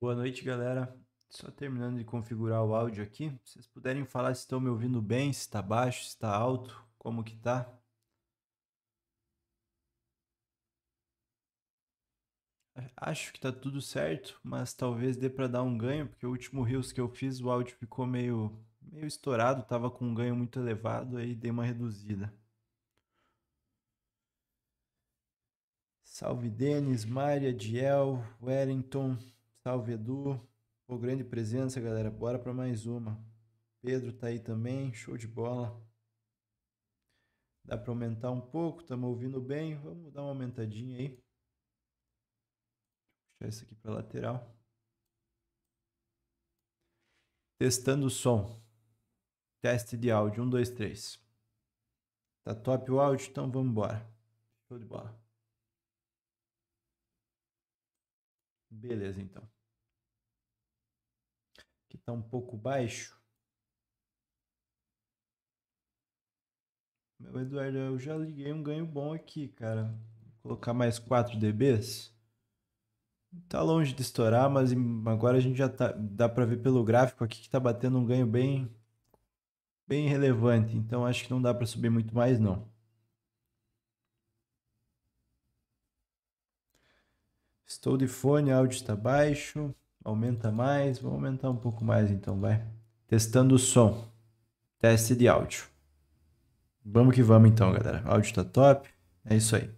Boa noite, galera. Só terminando de configurar o áudio aqui. Se vocês puderem falar se estão me ouvindo bem, se está baixo, se está alto, como que tá. Acho que tá tudo certo, mas talvez dê para dar um ganho, porque o último Reels que eu fiz, o áudio ficou meio, meio estourado, tava com um ganho muito elevado, aí dei uma reduzida. Salve Denis, Maria, Diel, Wellington. Salve tá, Edu. Pô, grande presença, galera. Bora para mais uma. Pedro tá aí também, show de bola. Dá para aumentar um pouco, estamos ouvindo bem. Vamos dar uma aumentadinha aí. Deixa eu puxar isso aqui para lateral. Testando o som. Teste de áudio, Um, dois, três. Tá top o áudio, então vamos embora. Show de bola. Beleza, então está um pouco baixo. Meu Eduardo, eu já liguei um ganho bom aqui, cara. Vou colocar mais 4 dBs. Tá longe de estourar, mas agora a gente já tá, dá para ver pelo gráfico aqui que tá batendo um ganho bem bem relevante, então acho que não dá para subir muito mais não. Estou de fone, áudio está baixo. Aumenta mais, vou aumentar um pouco mais então, vai. Testando o som. Teste de áudio. Vamos que vamos então, galera. O áudio tá top. É isso aí.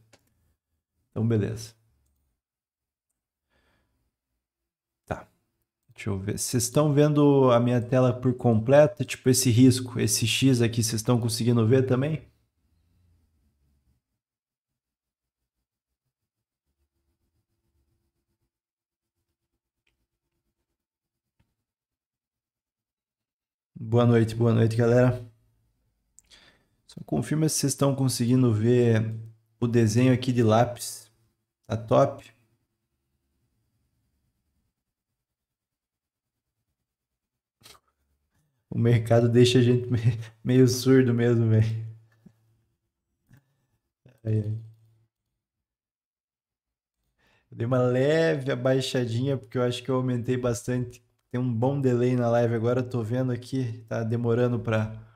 Então, beleza. Tá. Deixa eu ver. Vocês estão vendo a minha tela por completo? Tipo, esse risco, esse X aqui, vocês estão conseguindo ver também? Boa noite, boa noite, galera. Só confirma se vocês estão conseguindo ver o desenho aqui de lápis. Tá top? O mercado deixa a gente meio surdo mesmo, velho. Dei uma leve abaixadinha porque eu acho que eu aumentei bastante tem um bom delay na live agora, tô vendo aqui, tá demorando para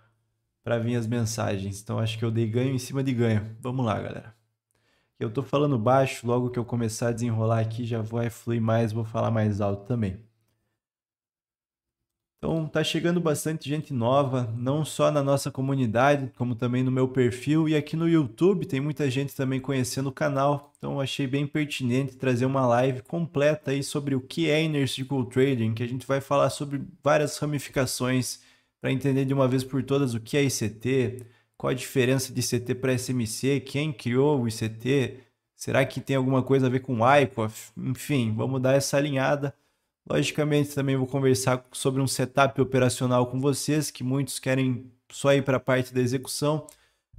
para vir as mensagens. Então acho que eu dei ganho em cima de ganho. Vamos lá, galera. Eu tô falando baixo, logo que eu começar a desenrolar aqui já vai fluir mais, vou falar mais alto também. Então tá chegando bastante gente nova, não só na nossa comunidade, como também no meu perfil e aqui no YouTube tem muita gente também conhecendo o canal. Então achei bem pertinente trazer uma live completa aí sobre o que é Energy Gold Trading, que a gente vai falar sobre várias ramificações para entender de uma vez por todas o que é ICT, qual a diferença de ICT para SMC, quem criou o ICT, será que tem alguma coisa a ver com ICOF? Enfim, vamos dar essa alinhada Logicamente, também vou conversar sobre um setup operacional com vocês, que muitos querem só ir para a parte da execução,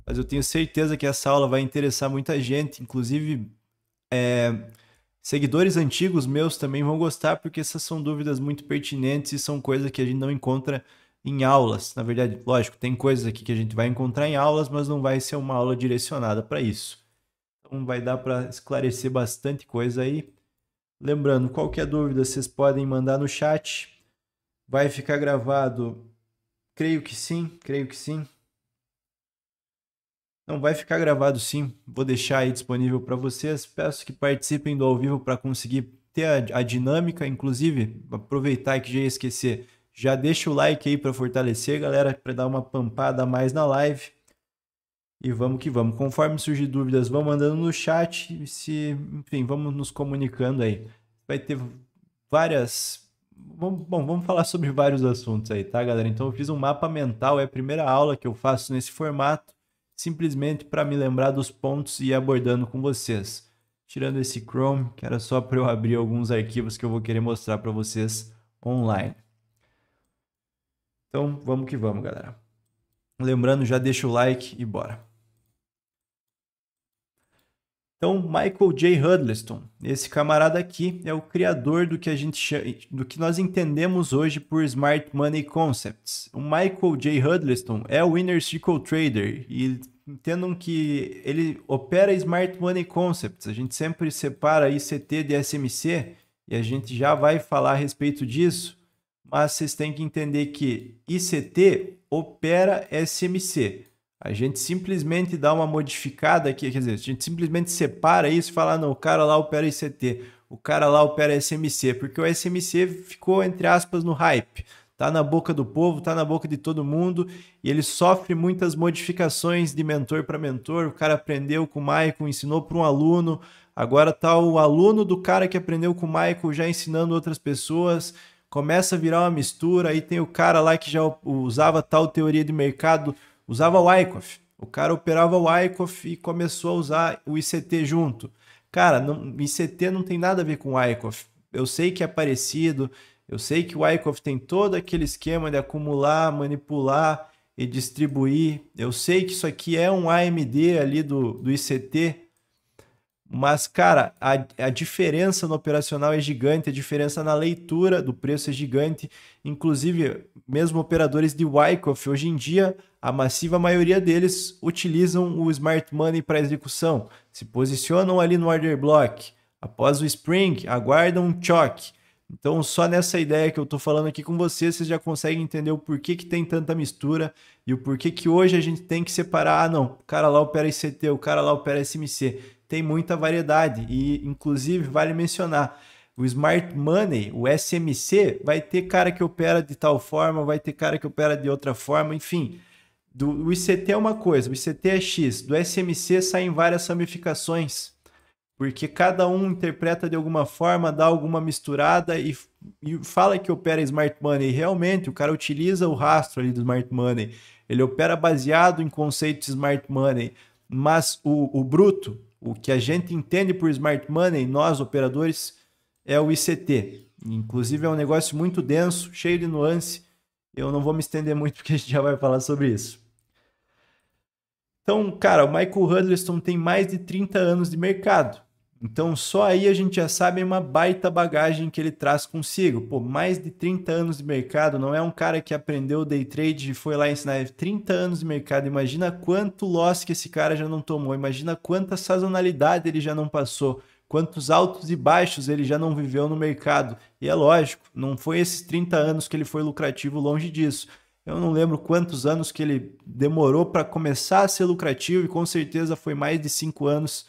mas eu tenho certeza que essa aula vai interessar muita gente, inclusive é, seguidores antigos meus também vão gostar, porque essas são dúvidas muito pertinentes e são coisas que a gente não encontra em aulas. Na verdade, lógico, tem coisas aqui que a gente vai encontrar em aulas, mas não vai ser uma aula direcionada para isso. Então vai dar para esclarecer bastante coisa aí. Lembrando, qualquer dúvida vocês podem mandar no chat. Vai ficar gravado? Creio que sim, creio que sim. Não, vai ficar gravado sim. Vou deixar aí disponível para vocês. Peço que participem do ao vivo para conseguir ter a, a, dinâmica. Inclusive, aproveitar que já ia esquecer, já deixa o like aí para fortalecer, galera, para dar uma pampada a mais na live. E vamos que vamos. Conforme surgir dúvidas, vamos mandando no chat. Se, enfim, vamos nos comunicando aí. Vai ter várias. bom, vamos falar sobre vários assuntos aí, tá, galera? Então, eu fiz um mapa mental. É a primeira aula que eu faço nesse formato, simplesmente para me lembrar dos pontos e ir abordando com vocês. Tirando esse Chrome, que era só para eu abrir alguns arquivos que eu vou querer mostrar para vocês online. Então, vamos que vamos, galera. Lembrando, já deixa o like e bora. Então, Michael J. Hudleston, esse camarada aqui é o criador do que a gente chama, do que nós entendemos hoje por smart money concepts. O Michael J. Hudleston é o Inner Circle Trader e entendam que ele opera smart money concepts. A gente sempre separa ICT de SMC e a gente já vai falar a respeito disso, mas vocês têm que entender que ICT opera SMC. A gente simplesmente dá uma modificada aqui, quer dizer, a gente simplesmente separa isso e fala, ah, não, o cara lá opera ICT, o cara lá opera SMC, porque o SMC ficou, entre aspas, no hype. Tá na boca do povo, tá na boca de todo mundo e ele sofre muitas modificações de mentor para mentor. O cara aprendeu com o Michael, ensinou para um aluno, agora tá o aluno do cara que aprendeu com o Michael já ensinando outras pessoas começa a virar uma mistura. Aí tem o cara lá que já usava tal teoria de mercado usava o ICOF. O cara operava o ICOF e começou a usar o ICT junto. Cara, não, ICT não tem nada a ver com o ICOF. Eu sei que é parecido, eu sei que o ICOF tem todo aquele esquema de acumular, manipular e distribuir. Eu sei que isso aqui é um AMD ali do, do ICT, mas, cara, a, a diferença no operacional é gigante, a diferença na leitura do preço é gigante. Inclusive, mesmo operadores de Wyckoff, hoje em dia, a massiva maioria deles utilizam o smart money para execução, se posicionam ali no order block. Após o spring, aguardam um choque. Então, só nessa ideia que eu estou falando aqui com vocês, vocês já conseguem entender o porquê que tem tanta mistura e o porquê que hoje a gente tem que separar. Ah, não, o cara lá opera ICT, o cara lá opera SMC tem muita variedade e inclusive vale mencionar o Smart Money, o SMC, vai ter cara que opera de tal forma, vai ter cara que opera de outra forma, enfim. Do, o ICT é uma coisa, o ICT é X, do SMC saem várias ramificações, porque cada um interpreta de alguma forma, dá alguma misturada e, e fala que opera Smart Money. E realmente, o cara utiliza o rastro ali do Smart Money, ele opera baseado em conceitos Smart Money, mas o, o bruto, o que a gente entende por smart money, nós operadores, é o ICT. Inclusive é um negócio muito denso, cheio de nuance. Eu não vou me estender muito porque a gente já vai falar sobre isso. Então, cara, o Michael Huddleston tem mais de 30 anos de mercado. Então, só aí a gente já sabe uma baita bagagem que ele traz consigo. Pô, mais de 30 anos de mercado, não é um cara que aprendeu day trade e foi lá ensinar 30 é anos de mercado. Imagina quanto loss que esse cara já não tomou, imagina quanta sazonalidade ele já não passou, quantos altos e baixos ele já não viveu no mercado. E é lógico, não foi esses 30 anos que ele foi lucrativo, longe disso. Eu não lembro quantos anos que ele demorou para começar a ser lucrativo e com certeza foi mais de 5 anos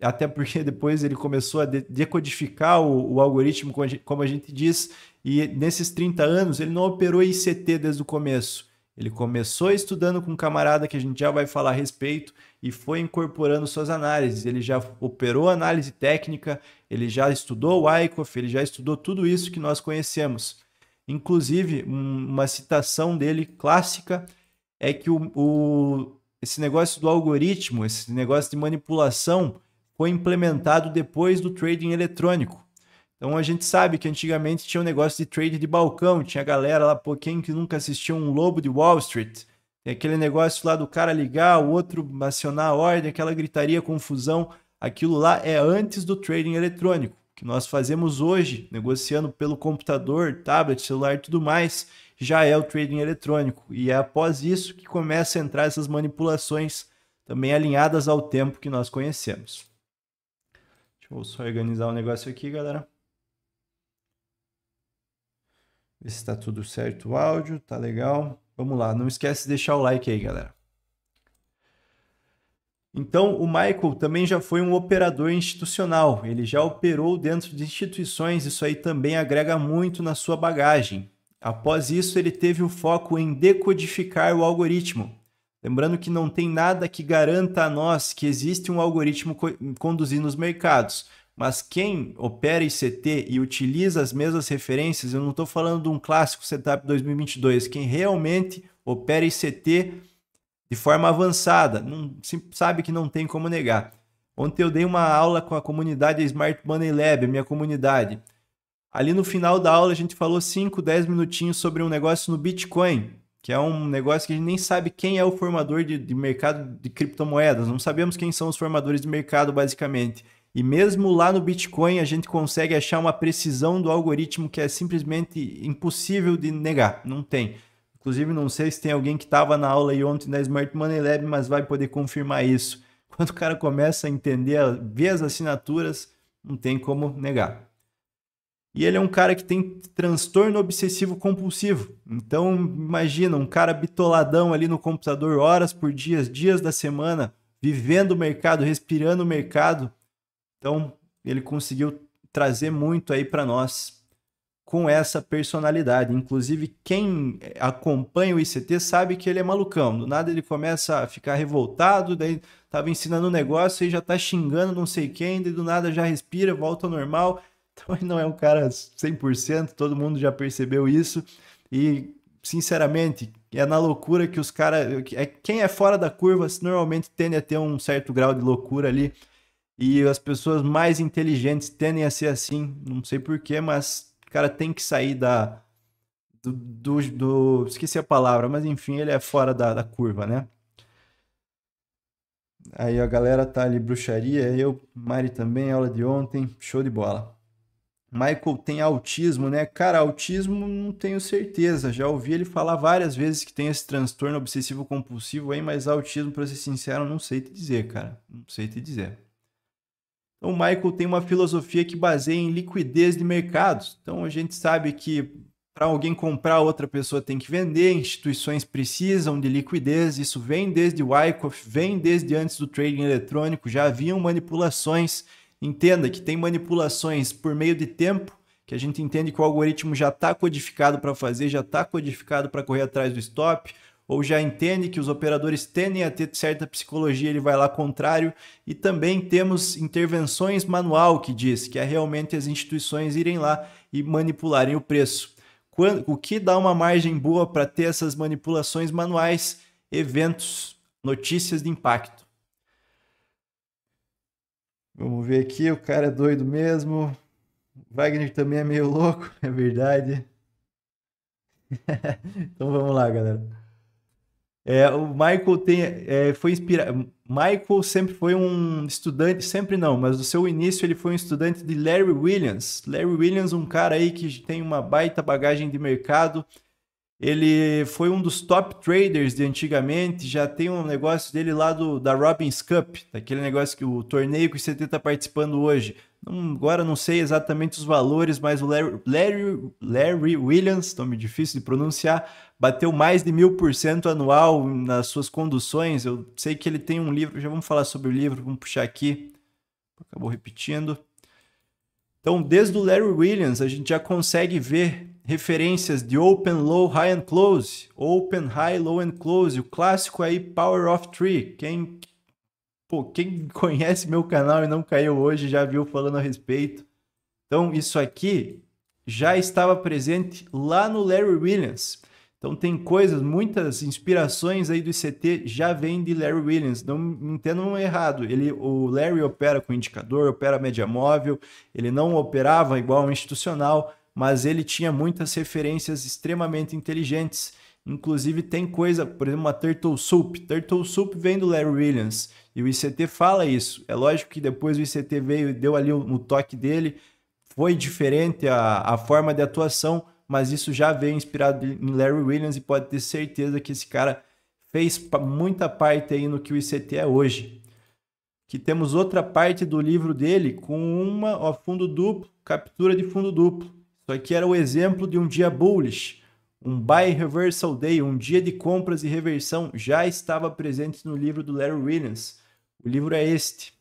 até porque depois ele começou a decodificar o, o algoritmo, como a, gente, diz, e nesses 30 anos ele não operou ICT desde o começo. Ele começou estudando com um camarada que a gente já vai falar a respeito e foi incorporando suas análises. Ele já operou análise técnica, ele já estudou o ICOF, ele já estudou tudo isso que nós conhecemos. Inclusive, uma citação dele clássica é que o, o, esse negócio do algoritmo, esse negócio de manipulação, foi implementado depois do trading eletrônico. Então a gente sabe que antigamente tinha um negócio de trade de balcão, tinha galera lá, pô, quem que nunca assistiu um Lobo de Wall Street? Tem aquele negócio lá do cara ligar, o outro acionar a ordem, aquela gritaria, confusão. Aquilo lá é antes do trading eletrônico, que nós fazemos hoje, negociando pelo computador, tablet, celular e tudo mais, já é o trading eletrônico. E é após isso que começa a entrar essas manipulações também alinhadas ao tempo que nós conhecemos. Deixa eu só organizar o negócio aqui, galera. Ver se tá tudo certo o áudio, tá legal. Vamos lá, não esquece de deixar o like aí, galera. Então, o Michael também já foi um operador institucional, ele já operou dentro de instituições, isso aí também agrega muito na sua bagagem. Após isso, ele teve o foco em decodificar o algoritmo, Lembrando que não tem nada que garanta a nós que existe um algoritmo co conduzindo os mercados. Mas quem opera ICT e utiliza as mesmas referências, eu não estou falando de um clássico setup 2022, quem realmente opera ICT de forma avançada, não, sabe que não tem como negar. Ontem eu dei uma aula com a comunidade Smart Money Lab, minha comunidade. Ali no final da aula a gente falou 5, 10 minutinhos sobre um negócio no Bitcoin que é um negócio que a gente nem sabe quem é o formador de, de mercado de criptomoedas, não sabemos quem são os formadores de mercado, basicamente. E mesmo lá no Bitcoin, a gente consegue achar uma precisão do algoritmo que é simplesmente impossível de negar. Não tem. Inclusive, não sei se tem alguém que estava na aula aí ontem da Smart Money Lab, mas vai poder confirmar isso. Quando o cara começa a entender, ver as assinaturas, não tem como negar. E ele é um cara que tem transtorno obsessivo compulsivo. Então, imagina, um cara bitoladão ali no computador horas por dia, dias da semana, vivendo o mercado, respirando o mercado. Então, ele conseguiu trazer muito aí para nós com essa personalidade. Inclusive, quem acompanha o ICT sabe que ele é malucão. Do nada ele começa a ficar revoltado, daí estava ensinando um negócio e já está xingando não sei quem, daí do nada já respira, volta ao normal então ele não é um cara 100%, todo mundo já percebeu isso. E, sinceramente, é na loucura que os caras. É, quem é fora da curva normalmente tende a ter um certo grau de loucura ali. E as pessoas mais inteligentes tendem a ser assim. Não sei porquê, mas o cara tem que sair da. Do, do, do, esqueci a palavra, mas enfim, ele é fora da, da curva, né? Aí a galera tá ali, bruxaria, eu, Mari também, aula de ontem, show de bola. Michael tem autismo, né? Cara, autismo não tenho certeza. Já ouvi ele falar várias vezes que tem esse transtorno obsessivo compulsivo aí, mas autismo, para ser sincero, não sei te dizer, cara. Não sei te dizer. Então, Michael tem uma filosofia que baseia em liquidez de mercados. Então, a gente sabe que para alguém comprar, outra pessoa tem que vender, instituições precisam de liquidez. Isso vem desde o Wyckoff, vem desde antes do trading eletrônico. Já haviam manipulações Entenda que tem manipulações por meio de tempo, que a gente entende que o algoritmo já está codificado para fazer, já está codificado para correr atrás do stop, ou já entende que os operadores tendem a ter certa psicologia, ele vai lá contrário. E também temos intervenções manual que diz que é realmente as instituições irem lá e manipularem o preço. Quando, o que dá uma margem boa para ter essas manipulações manuais, eventos, notícias de impacto. Vamos ver aqui, o cara é doido mesmo. Wagner também é meio louco, é verdade. então vamos lá, galera. É, o Michael tem, é, foi inspirado. Michael sempre foi um estudante, sempre não, mas do seu início ele foi um estudante de Larry Williams. Larry Williams, um cara aí que tem uma baita bagagem de mercado ele foi um dos top traders de antigamente, já tem um negócio dele lá do, da Robbins Cup, daquele negócio que o torneio que o CT está participando hoje. Não, agora não sei exatamente os valores, mas o Larry, Larry, Larry Williams, nome difícil de pronunciar, bateu mais de mil por cento anual nas suas conduções. Eu sei que ele tem um livro, já vamos falar sobre o livro, vamos puxar aqui. Acabou repetindo. Então, desde o Larry Williams, a gente já consegue ver referências de Open, Low, High and Close, Open, High, Low and Close, o clássico aí Power of Three. Quem, pô, quem conhece meu canal e não caiu hoje já viu falando a respeito. Então isso aqui já estava presente lá no Larry Williams. Então tem coisas, muitas inspirações aí do ICT já vêm de Larry Williams. Não me entendam errado. Ele, o Larry opera com indicador, opera média móvel, ele não operava igual um institucional, mas ele tinha muitas referências extremamente inteligentes. Inclusive tem coisa, por exemplo, uma Turtle Soup. Turtle Soup vem do Larry Williams e o ICT fala isso. É lógico que depois o ICT veio e deu ali o, o toque dele, foi diferente a, a forma de atuação, mas isso já veio inspirado em Larry Williams e pode ter certeza que esse cara fez muita parte aí no que o ICT é hoje. Que temos outra parte do livro dele com uma ó, fundo duplo, captura de fundo duplo. Isso aqui era o exemplo de um dia bullish. Um buy reversal day, um dia de compras e reversão, já estava presente no livro do Larry Williams. O livro é este.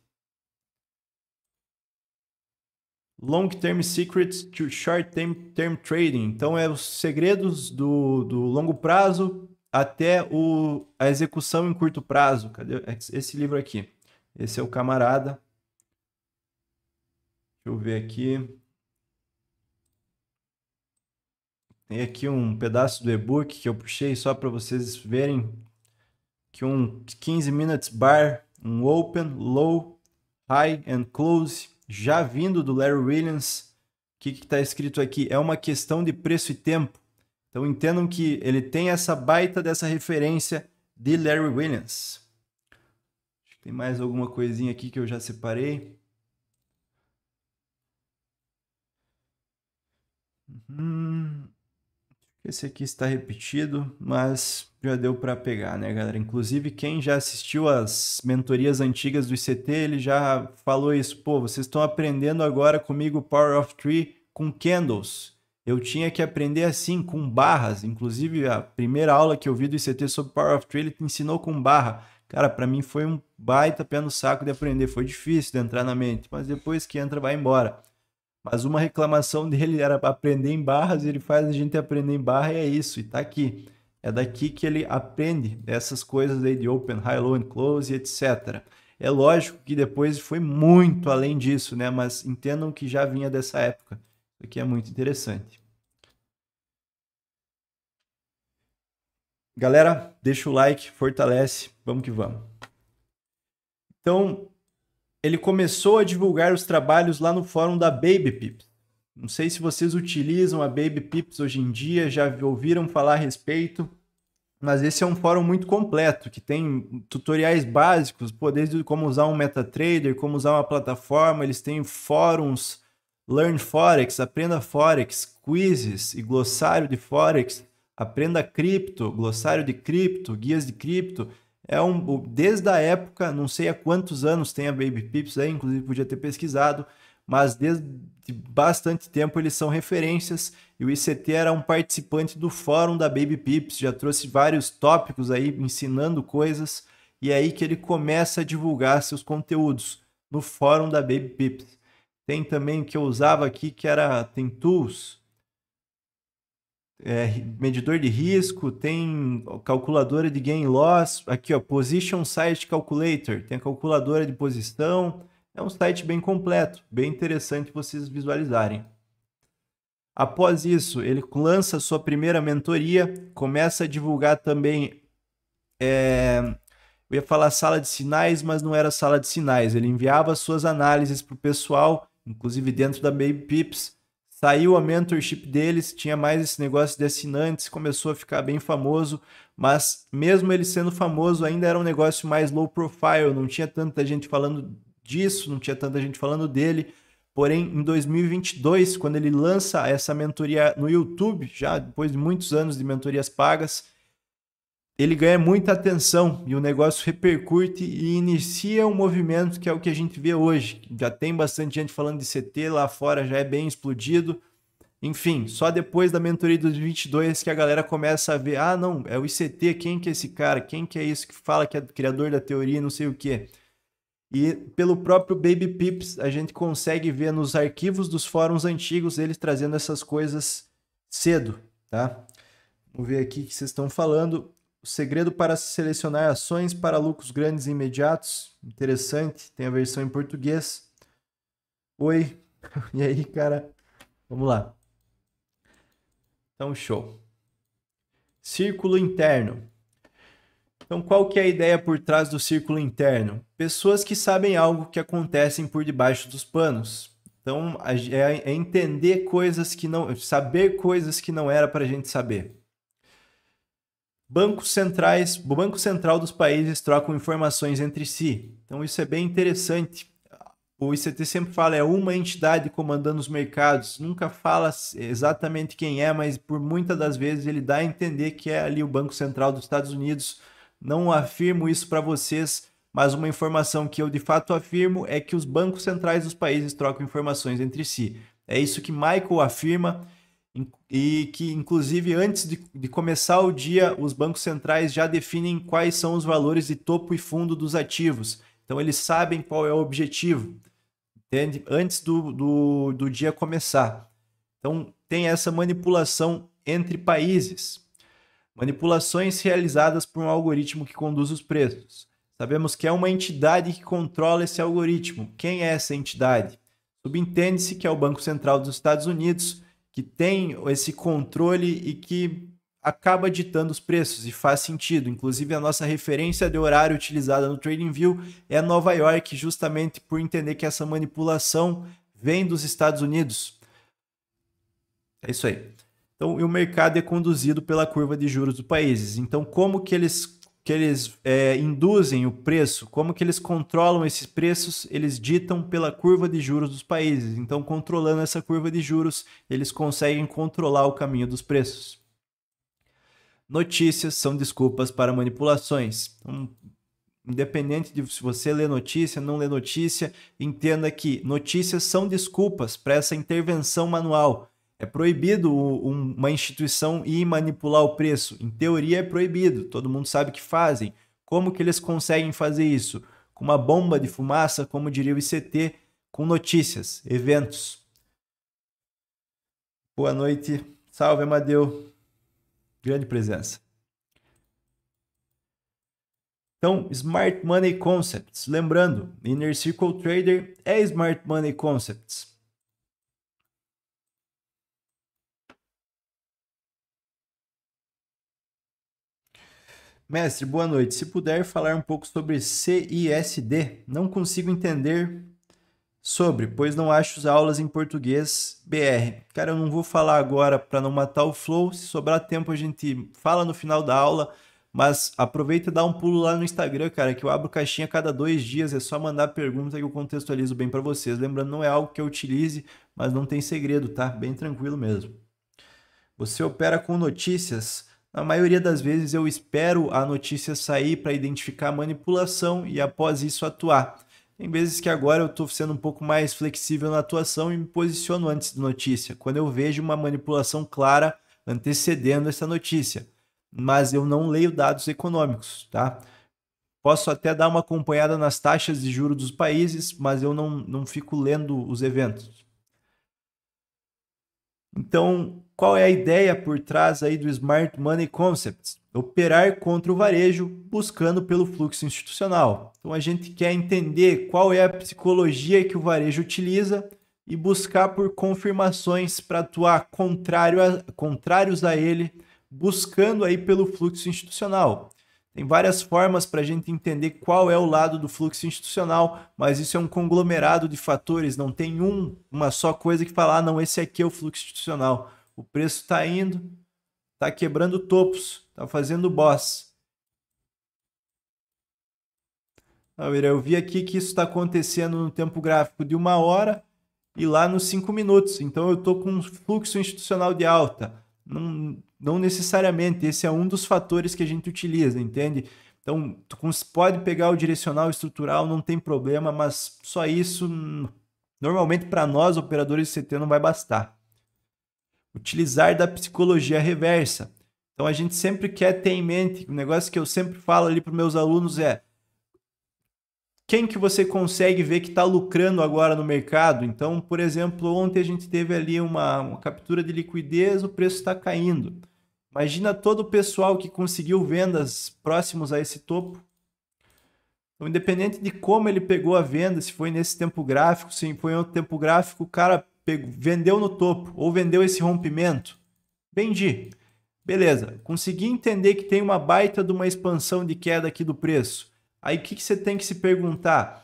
Long Term Secrets to Short Term, Trading. Então, é os segredos do, do longo prazo até o, a execução em curto prazo. Cadê esse livro aqui? Esse é o camarada. Deixa eu ver aqui. Tem aqui um pedaço do e-book que eu puxei só para vocês verem que um 15 minutes bar, um open, low, high and close, já vindo do Larry Williams. O que está escrito aqui? É uma questão de preço e tempo. Então entendam que ele tem essa baita dessa referência de Larry Williams. Tem mais alguma coisinha aqui que eu já separei. Uhum. Esse aqui está repetido, mas já deu para pegar, né, galera? Inclusive, quem já assistiu às mentorias antigas do ICT, ele já falou isso. Pô, vocês estão aprendendo agora comigo Power of Three com candles. Eu tinha que aprender assim, com barras. Inclusive, a primeira aula que eu vi do ICT sobre Power of Three, ele te ensinou com barra. Cara, para mim foi um baita pé no saco de aprender. Foi difícil de entrar na mente, mas depois que entra, vai embora. Mas uma reclamação dele era aprender em barras, ele faz a gente aprender em barra e é isso, e tá aqui. É daqui que ele aprende essas coisas aí de open, high, low and close, etc. É lógico que depois foi muito além disso, né? Mas entendam que já vinha dessa época. Isso aqui é muito interessante. Galera, deixa o like, fortalece, vamos que vamos. Então, ele começou a divulgar os trabalhos lá no fórum da Baby Pips. Não sei se vocês utilizam a Baby Pips hoje em dia, já ouviram falar a respeito, mas esse é um fórum muito completo, que tem tutoriais básicos, pô, desde como usar um MetaTrader, como usar uma plataforma, eles têm fóruns, Learn Forex, Aprenda Forex, quizzes e glossário de Forex, Aprenda Cripto, glossário de cripto, guias de cripto é um desde a época, não sei há quantos anos tem a Baby Pips aí, inclusive podia ter pesquisado, mas desde bastante tempo eles são referências e o ICT era um participante do fórum da Baby Pips, já trouxe vários tópicos aí ensinando coisas e é aí que ele começa a divulgar seus conteúdos no fórum da Baby Pips. Tem também o que eu usava aqui que era tem tools é, medidor de risco, tem calculadora de gain loss, aqui ó, Position Site Calculator, tem a calculadora de posição, é um site bem completo, bem interessante vocês visualizarem. Após isso, ele lança sua primeira mentoria, começa a divulgar também. É... Eu ia falar sala de sinais, mas não era sala de sinais. Ele enviava suas análises para o pessoal, inclusive dentro da Baby Pips, Saiu a mentorship deles, tinha mais esse negócio de assinantes, começou a ficar bem famoso, mas mesmo ele sendo famoso, ainda era um negócio mais low profile, não tinha tanta gente falando disso, não tinha tanta gente falando dele. Porém, em 2022, quando ele lança essa mentoria no YouTube, já depois de muitos anos de mentorias pagas, ele ganha muita atenção e o negócio repercute e inicia um movimento que é o que a gente vê hoje. Já tem bastante gente falando de CT lá fora, já é bem explodido. Enfim, só depois da mentoria dos 22 que a galera começa a ver, ah, não, é o ICT, quem que é esse cara? Quem que é isso que fala que é criador da teoria, não sei o quê. E pelo próprio Baby Pips, a gente consegue ver nos arquivos dos fóruns antigos eles trazendo essas coisas cedo, tá? Vamos ver aqui o que vocês estão falando. O segredo para selecionar é ações para lucros grandes e imediatos. Interessante, tem a versão em português. Oi, e aí, cara? Vamos lá. Então, show. Círculo interno. Então, qual que é a ideia por trás do círculo interno? Pessoas que sabem algo que acontecem por debaixo dos panos. Então, é entender coisas que não, saber coisas que não era para a gente saber. Bancos centrais, o Banco Central dos países trocam informações entre si. Então isso é bem interessante. O ICT sempre fala é uma entidade comandando os mercados, nunca fala exatamente quem é, mas por muitas das vezes ele dá a entender que é ali o Banco Central dos Estados Unidos. Não afirmo isso para vocês, mas uma informação que eu de fato afirmo é que os bancos centrais dos países trocam informações entre si. É isso que Michael afirma e que, inclusive, antes de, de, começar o dia, os bancos centrais já definem quais são os valores de topo e fundo dos ativos. Então, eles sabem qual é o objetivo, entende? Antes do, do, do dia começar. Então, tem essa manipulação entre países. Manipulações realizadas por um algoritmo que conduz os preços. Sabemos que é uma entidade que controla esse algoritmo. Quem é essa entidade? Subentende-se que é o Banco Central dos Estados Unidos que tem esse controle e que acaba ditando os preços e faz sentido. Inclusive, a nossa referência de horário utilizada no TradingView é Nova York, justamente por entender que essa manipulação vem dos Estados Unidos. É isso aí. Então, o mercado é conduzido pela curva de juros do país. Então, como que eles que eles é, induzem o preço, como que eles controlam esses preços, eles ditam pela curva de juros dos países. Então, controlando essa curva de juros, eles conseguem controlar o caminho dos preços. Notícias são desculpas para manipulações. Então, independente de se você lê notícia, não lê notícia, entenda que notícias são desculpas para essa intervenção manual é proibido uma instituição ir manipular o preço. Em teoria é proibido, todo mundo sabe que fazem. Como que eles conseguem fazer isso? Com uma bomba de fumaça, como diria o ICT, com notícias, eventos. Boa noite, salve Amadeu. Grande presença. Então, Smart Money Concepts. Lembrando, Inner Circle Trader é Smart Money Concepts. Mestre, boa noite. Se puder falar um pouco sobre CISD, não consigo entender sobre, pois não acho as aulas em português BR. Cara, eu não vou falar agora para não matar o flow. Se sobrar tempo, a gente fala no final da aula. Mas aproveita e dá um pulo lá no Instagram, cara, que eu abro caixinha cada dois dias. É só mandar pergunta que eu contextualizo bem para vocês. Lembrando, não é algo que eu utilize, mas não tem segredo, tá? Bem tranquilo mesmo. Você opera com notícias. Na maioria das vezes eu espero a notícia sair para identificar a manipulação e após isso atuar. Tem vezes que agora eu estou sendo um pouco mais flexível na atuação e me posiciono antes da notícia, quando eu vejo uma manipulação clara antecedendo essa notícia. Mas eu não leio dados econômicos, tá? Posso até dar uma acompanhada nas taxas de juros dos países, mas eu não, não fico lendo os eventos. Então, qual é a ideia por trás aí do Smart Money Concepts? Operar contra o varejo buscando pelo fluxo institucional. Então a gente quer entender qual é a psicologia que o varejo utiliza e buscar por confirmações para atuar contrário a, contrários a ele, buscando aí pelo fluxo institucional. Tem várias formas para a gente entender qual é o lado do fluxo institucional, mas isso é um conglomerado de fatores, não tem um, uma só coisa que falar, ah, não, esse aqui é o fluxo institucional o preço está indo, está quebrando topos, está fazendo boss. Eu vi aqui que isso está acontecendo no tempo gráfico de uma hora e lá nos cinco minutos. Então eu estou com um fluxo institucional de alta. Não, não necessariamente, esse é um dos fatores que a gente utiliza, entende? Então, tu pode pegar o direcional estrutural, não tem problema, mas só isso, normalmente para nós, operadores de CT, não vai bastar utilizar da psicologia reversa. Então a gente sempre quer ter em mente, o um negócio que eu sempre falo ali para meus alunos é quem que você consegue ver que está lucrando agora no mercado? Então, por exemplo, ontem a gente teve ali uma, uma captura de liquidez, o preço está caindo. Imagina todo o pessoal que conseguiu vendas próximos a esse topo. Então, independente de como ele pegou a venda, se foi nesse tempo gráfico, se foi em outro tempo gráfico, o cara pegou, vendeu no topo ou vendeu esse rompimento, vendi. Beleza, consegui entender que tem uma baita de uma expansão de queda aqui do preço. Aí o que, que você tem que se perguntar?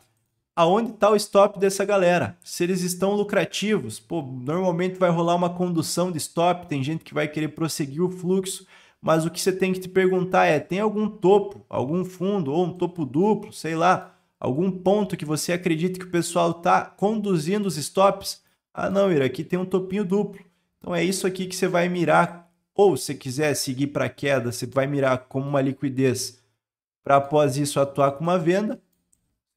Aonde está o stop dessa galera? Se eles estão lucrativos, pô, normalmente vai rolar uma condução de stop, tem gente que vai querer prosseguir o fluxo, mas o que você tem que te perguntar é: tem algum topo, algum fundo ou um topo duplo, sei lá, algum ponto que você acredita que o pessoal está conduzindo os stops? Ah, não, Ira, aqui tem um topinho duplo. Então é isso aqui que você vai mirar. Ou se quiser seguir para queda, você vai mirar como uma liquidez para após isso atuar com uma venda,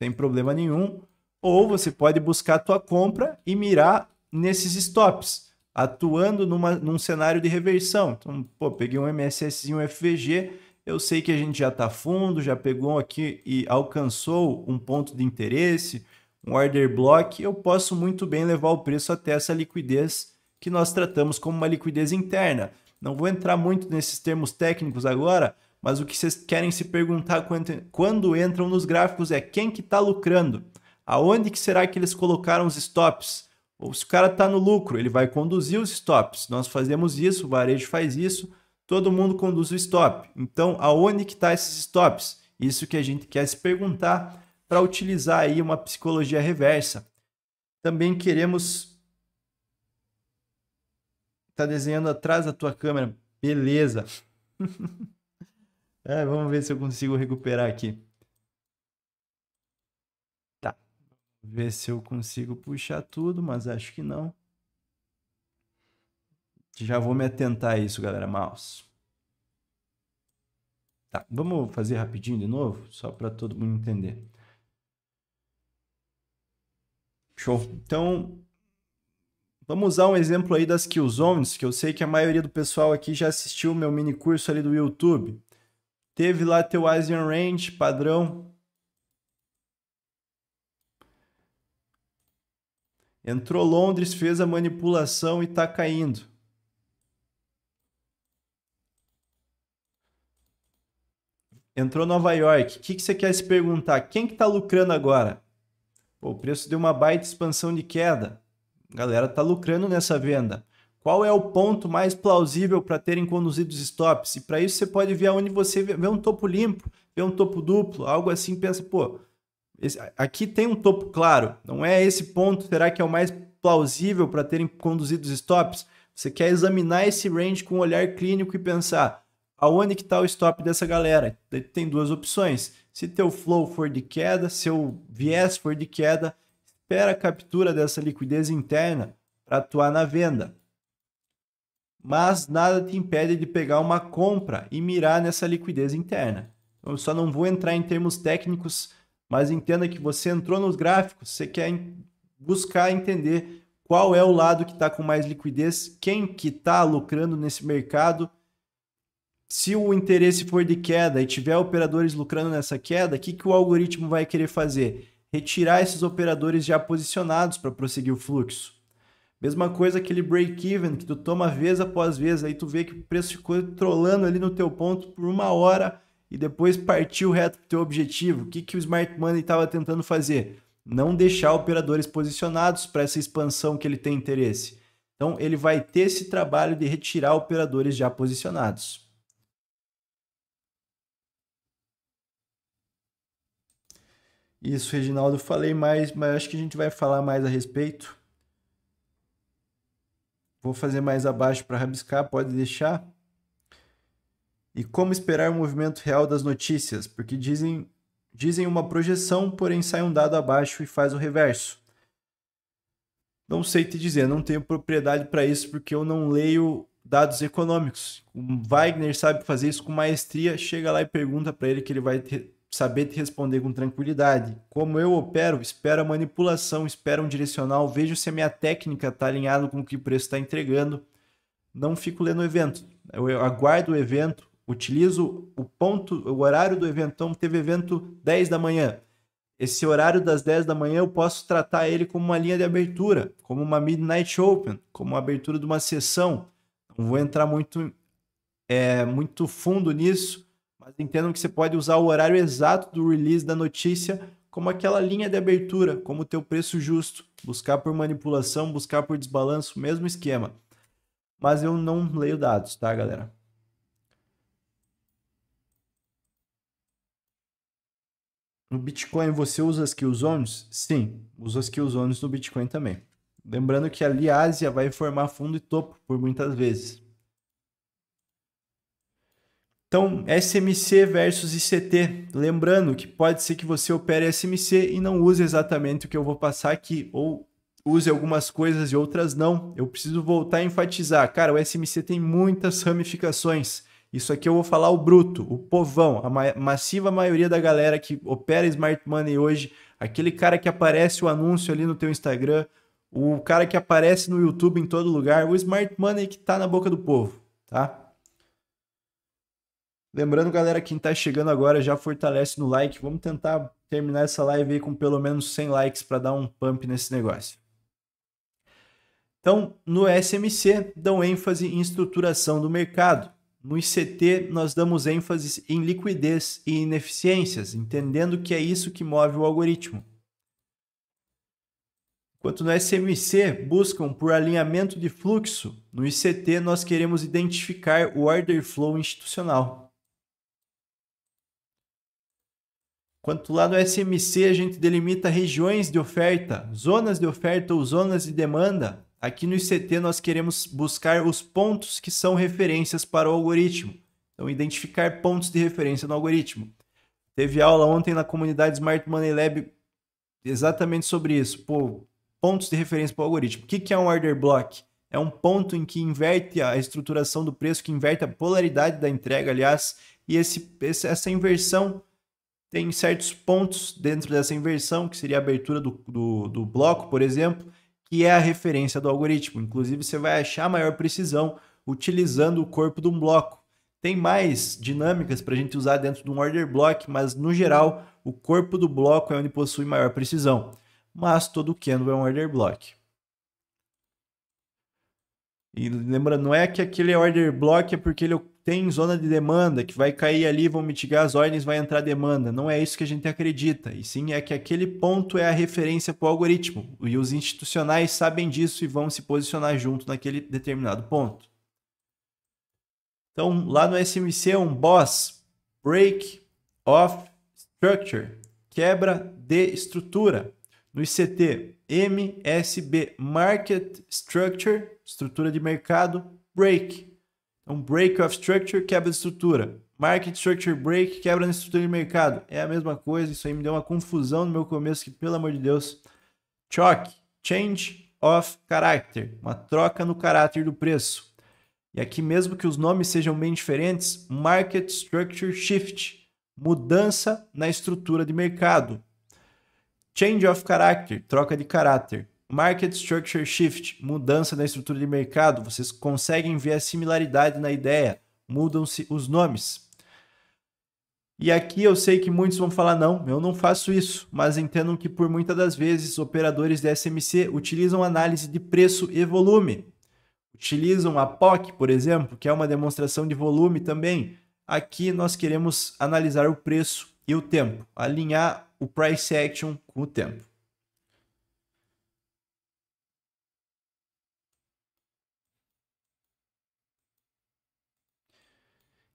sem problema nenhum. Ou você pode buscar a tua compra e mirar nesses stops, atuando numa, num cenário de reversão. Então, pô, peguei um MSS e um FVG, eu sei que a gente já está fundo, já pegou aqui e alcançou um ponto de interesse, um order block, eu posso muito bem levar o preço até essa liquidez que nós tratamos como uma liquidez interna. Não vou entrar muito nesses termos técnicos agora, mas o que vocês querem se perguntar quando entram nos gráficos é quem que está lucrando, aonde que será que eles colocaram os stops? Ou se o cara está no lucro, ele vai conduzir os stops. Nós fazemos isso, o varejo faz isso, todo mundo conduz o stop. Então, aonde que está esses stops? Isso que a gente quer se perguntar para utilizar aí uma psicologia reversa. Também queremos tá desenhando atrás da tua câmera. Beleza. é, vamos ver se eu consigo recuperar aqui. Tá. Ver se eu consigo puxar tudo, mas acho que não. Já vou me atentar a isso, galera. Mouse. Tá, vamos fazer rapidinho de novo, só para todo mundo entender. Show. Então, vamos usar um exemplo aí das kill zones, que eu sei que a maioria do pessoal aqui já assistiu o meu mini curso ali do YouTube. Teve lá teu Asian Range padrão. Entrou Londres, fez a manipulação e tá caindo. Entrou Nova York. O que, que você quer se perguntar? Quem que tá lucrando agora? Pô, o preço deu uma baita expansão de queda. A galera tá lucrando nessa venda. Qual é o ponto mais plausível para terem conduzido os stops? E para isso você pode ver aonde você vê um topo limpo, vê um topo duplo, algo assim, pensa, pô, esse, aqui tem um topo claro, não é esse ponto, será que é o mais plausível para terem conduzido os stops? Você quer examinar esse range com um olhar clínico e pensar aonde que está o stop dessa galera? Tem duas opções. Se teu flow for de queda, seu viés for de queda, espera a captura dessa liquidez interna para atuar na venda. Mas nada te impede de pegar uma compra e mirar nessa liquidez interna. Então, eu só não vou entrar em termos técnicos, mas entenda que você entrou nos gráficos, você quer buscar entender qual é o lado que está com mais liquidez, quem que está lucrando nesse mercado se o interesse for de queda e tiver operadores lucrando nessa queda, o que, que o algoritmo vai querer fazer? Retirar esses operadores já posicionados para prosseguir o fluxo. Mesma coisa aquele break-even que tu toma vez após vez, aí tu vê que o preço ficou trolando ali no teu ponto por uma hora e depois partiu reto para o teu objetivo. O que, que o Smart Money estava tentando fazer? Não deixar operadores posicionados para essa expansão que ele tem interesse. Então ele vai ter esse trabalho de retirar operadores já posicionados. Isso, Reginaldo, falei mais, mas acho que a gente vai falar mais a respeito. Vou fazer mais abaixo para rabiscar, pode deixar. E como esperar o movimento real das notícias? Porque dizem, dizem uma projeção, porém sai um dado abaixo e faz o reverso. Não sei te dizer, não tenho propriedade para isso porque eu não leio dados econômicos. O Wagner sabe fazer isso com maestria, chega lá e pergunta para ele que ele vai saber te responder com tranquilidade. Como eu opero, espero a manipulação, espero um direcional, vejo se a minha técnica está alinhada com o que o preço está entregando. Não fico lendo o evento. Eu aguardo o evento, utilizo o ponto, o horário do evento. Então, teve evento 10 da manhã. Esse horário das 10 da manhã eu posso tratar ele como uma linha de abertura, como uma midnight open, como a abertura de uma sessão. Não vou entrar muito, é, muito fundo nisso, mas entendam que você pode usar o horário exato do release da notícia como aquela linha de abertura, como o teu preço justo, buscar por manipulação, buscar por desbalanço, mesmo esquema. Mas eu não leio dados, tá, galera? No Bitcoin você usa as kill zones? Sim, usa as kill zones no Bitcoin também. Lembrando que ali a Ásia vai formar fundo e topo por muitas vezes. Então, SMC versus ICT. Lembrando que pode ser que você opere SMC e não use exatamente o que eu vou passar aqui, ou use algumas coisas e outras não. Eu preciso voltar a enfatizar. Cara, o SMC tem muitas ramificações. Isso aqui eu vou falar o bruto, o povão, a ma massiva maioria da galera que opera smart money hoje, aquele cara que aparece o anúncio ali no teu Instagram, o cara que aparece no YouTube em todo lugar, o smart money que está na boca do povo, tá? Lembrando, galera, quem está chegando agora já fortalece no like. Vamos tentar terminar essa live aí com pelo menos 100 likes para dar um pump nesse negócio. Então, no SMC, dão ênfase em estruturação do mercado. No ICT, nós damos ênfase em liquidez e ineficiências, entendendo que é isso que move o algoritmo. Enquanto no SMC buscam por alinhamento de fluxo, no ICT nós queremos identificar o order flow institucional. Quanto lá no SMC a gente delimita regiões de oferta, zonas de oferta ou zonas de demanda. Aqui no ICT nós queremos buscar os pontos que são referências para o algoritmo. Então, identificar pontos de referência no algoritmo. Teve aula ontem na comunidade Smart Money Lab exatamente sobre isso. Pô, pontos de referência para o algoritmo. O que é um order block? É um ponto em que inverte a estruturação do preço, que inverte a polaridade da entrega, aliás, e esse, essa inversão tem certos pontos dentro dessa inversão, que seria a abertura do, do, do bloco, por exemplo, que é a referência do algoritmo. Inclusive, você vai achar maior precisão utilizando o corpo de um bloco. Tem mais dinâmicas para a gente usar dentro de um order block, mas no geral o corpo do bloco é onde possui maior precisão. Mas todo o candle é um order block. E lembra, não é que aquele order block é porque ele é tem zona de demanda, que vai cair ali, vão mitigar as ordens, vai entrar demanda. Não é isso que a gente acredita. E sim é que aquele ponto é a referência para o algoritmo. E os institucionais sabem disso e vão se posicionar junto naquele determinado ponto. Então, lá no SMC é um boss, break of structure, quebra de estrutura. No ICT, MSB, market structure, estrutura de mercado, break então, break of structure, quebra de estrutura. Market structure break, quebra na estrutura de mercado. É a mesma coisa, isso aí me deu uma confusão no meu começo que, pelo amor de Deus. Choque, change of character, uma troca no caráter do preço. E aqui, mesmo que os nomes sejam bem diferentes, market structure shift, mudança na estrutura de mercado. Change of character, troca de caráter. Market Structure Shift, mudança na estrutura de mercado. Vocês conseguem ver a similaridade na ideia, mudam-se os nomes. E aqui eu sei que muitos vão falar: não, eu não faço isso, mas entendam que por muitas das vezes operadores de SMC utilizam análise de preço e volume. Utilizam a POC, por exemplo, que é uma demonstração de volume também. Aqui nós queremos analisar o preço e o tempo, alinhar o price action com o tempo.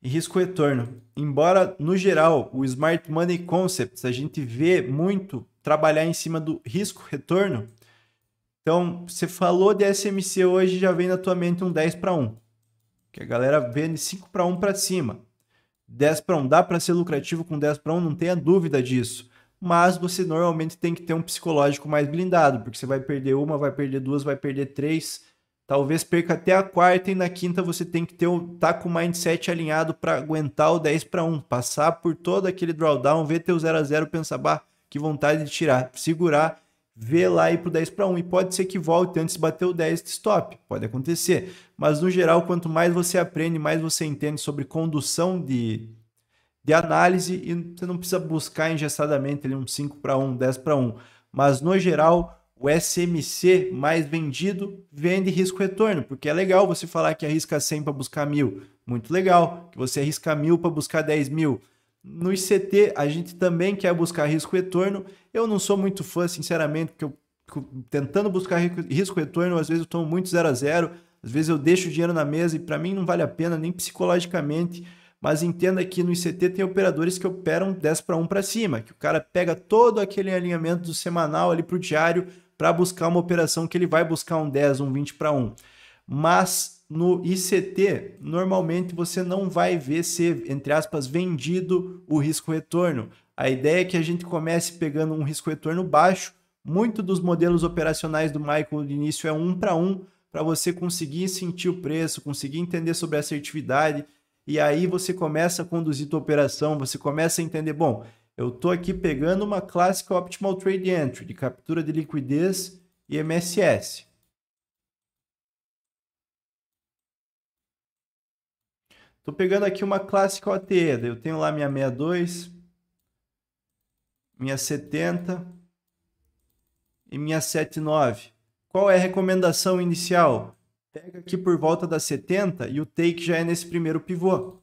e risco-retorno. Embora, no geral, o Smart Money Concepts a gente vê muito trabalhar em cima do risco-retorno, então você falou de SMC hoje já vem na tua mente um 10 para 1, que a galera vende 5 para 1 para cima. 10 para 1 dá para ser lucrativo com 10 para 1, não tenha dúvida disso. Mas você normalmente tem que ter um psicológico mais blindado, porque você vai perder uma, vai perder duas, vai perder três talvez perca até a quarta e na quinta você tem que ter um, tá com o mindset alinhado para aguentar o 10 para 1, passar por todo aquele drawdown, ver teu 0 a 0, pensar, bah, que vontade de tirar, segurar, ver lá e pro 10 para 1 e pode ser que volte antes de bater o 10 de stop, pode acontecer. Mas no geral, quanto mais você aprende, mais você entende sobre condução de de análise e você não precisa buscar engessadamente ali um 5 para 1, 10 para 1, mas no geral o SMC mais vendido vende risco retorno, porque é legal você falar que arrisca 100 para buscar mil, muito legal, que você arrisca mil para buscar 10 mil. No ICT, a gente também quer buscar risco retorno. Eu não sou muito fã, sinceramente, porque eu tentando buscar risco retorno, às vezes eu tomo muito zero a zero, às vezes eu deixo o dinheiro na mesa e para mim não vale a pena, nem psicologicamente. Mas entenda que no ICT tem operadores que operam 10 para 1 para cima, que o cara pega todo aquele alinhamento do semanal ali para o diário para buscar uma operação que ele vai buscar um 10, um 20 para 1. Mas no ICT, normalmente você não vai ver ser, entre aspas, vendido o risco-retorno. A ideia é que a gente comece pegando um risco-retorno baixo. Muito dos modelos operacionais do Michael de início é um para um, para você conseguir sentir o preço, conseguir entender sobre a assertividade, e aí você começa a conduzir tua operação, você começa a entender, bom, eu estou aqui pegando uma clássica Optimal Trade Entry de captura de liquidez e MSS. Estou pegando aqui uma clássica OTE, eu tenho lá minha 62, minha 70 e minha 79. Qual é a recomendação inicial? Pega aqui por volta da 70 e o take já é nesse primeiro pivô.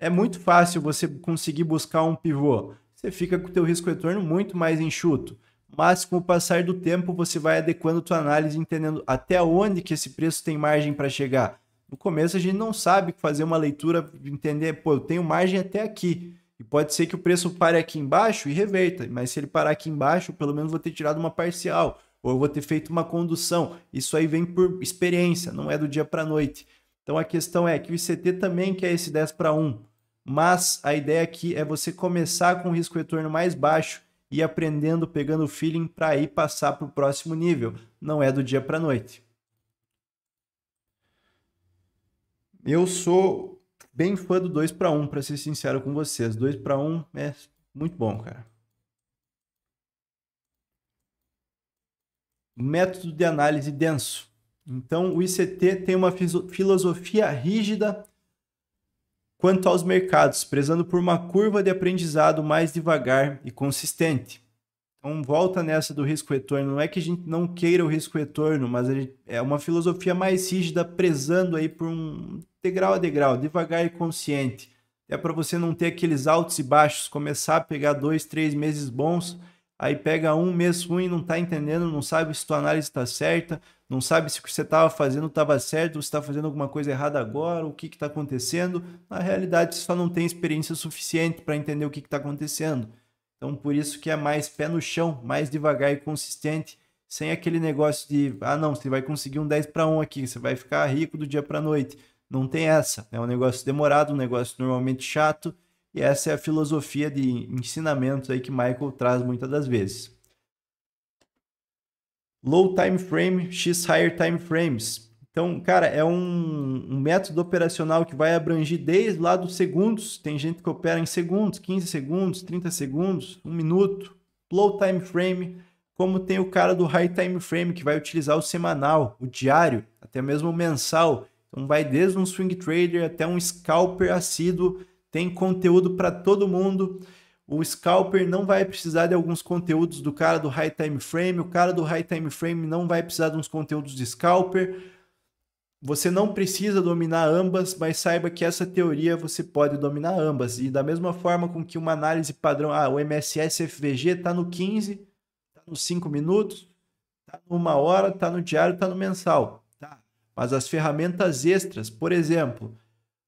É muito fácil você conseguir buscar um pivô você fica com o teu risco retorno muito mais enxuto. Mas com o passar do tempo, você vai adequando tua análise, entendendo até onde que esse preço tem margem para chegar. No começo a gente não sabe fazer uma leitura, entender, pô, eu tenho margem até aqui. E pode ser que o preço pare aqui embaixo e reverta, mas se ele parar aqui embaixo, pelo menos vou ter tirado uma parcial, ou eu vou ter feito uma condução. Isso aí vem por experiência, não é do dia para noite. Então a questão é que o ICT também quer esse 10 para 1 mas a ideia aqui é você começar com um risco retorno mais baixo e aprendendo, pegando o feeling para ir passar para o próximo nível. Não é do dia para a noite. Eu sou bem fã do 2 para 1, para ser sincero com vocês. 2 para 1 é muito bom, cara. Método de análise denso. Então, o ICT tem uma filosofia rígida quanto aos mercados, prezando por uma curva de aprendizado mais devagar e consistente. Então, volta nessa do risco-retorno. Não é que a gente não queira o risco-retorno, mas é uma filosofia mais rígida, prezando aí por um degrau a degrau, devagar e consciente. É para você não ter aqueles altos e baixos, começar a pegar dois, três meses bons, aí pega um mês ruim, não está entendendo, não sabe se tua análise está certa, não sabe se o que você estava fazendo estava certo, ou se está fazendo alguma coisa errada agora, o que está acontecendo. Na realidade, você só não tem experiência suficiente para entender o que está acontecendo. Então, por isso que é mais pé no chão, mais devagar e consistente, sem aquele negócio de, ah, não, você vai conseguir um 10 para 1 aqui, você vai ficar rico do dia para noite. Não tem essa. É um negócio demorado, um negócio normalmente chato, e essa é a filosofia de ensinamentos aí que Michael traz muitas das vezes. Low time frame, X higher time frames. Então, cara, é um, um, método operacional que vai abranger desde lá dos segundos. Tem gente que opera em segundos, 15 segundos, 30 segundos, um minuto. Low time frame, como tem o cara do high time frame que vai utilizar o semanal, o diário, até mesmo o mensal. Então, vai desde um swing trader até um scalper assíduo. Tem conteúdo para todo mundo o scalper não vai precisar de alguns conteúdos do cara do high time frame, o cara do high time frame não vai precisar de uns conteúdos de scalper. Você não precisa dominar ambas, mas saiba que essa teoria você pode dominar ambas. E da mesma forma com que uma análise padrão, ah, o MSS FVG está no 15, está nos 5 minutos, está numa hora, está no diário, está no mensal. Tá. Mas as ferramentas extras, por exemplo,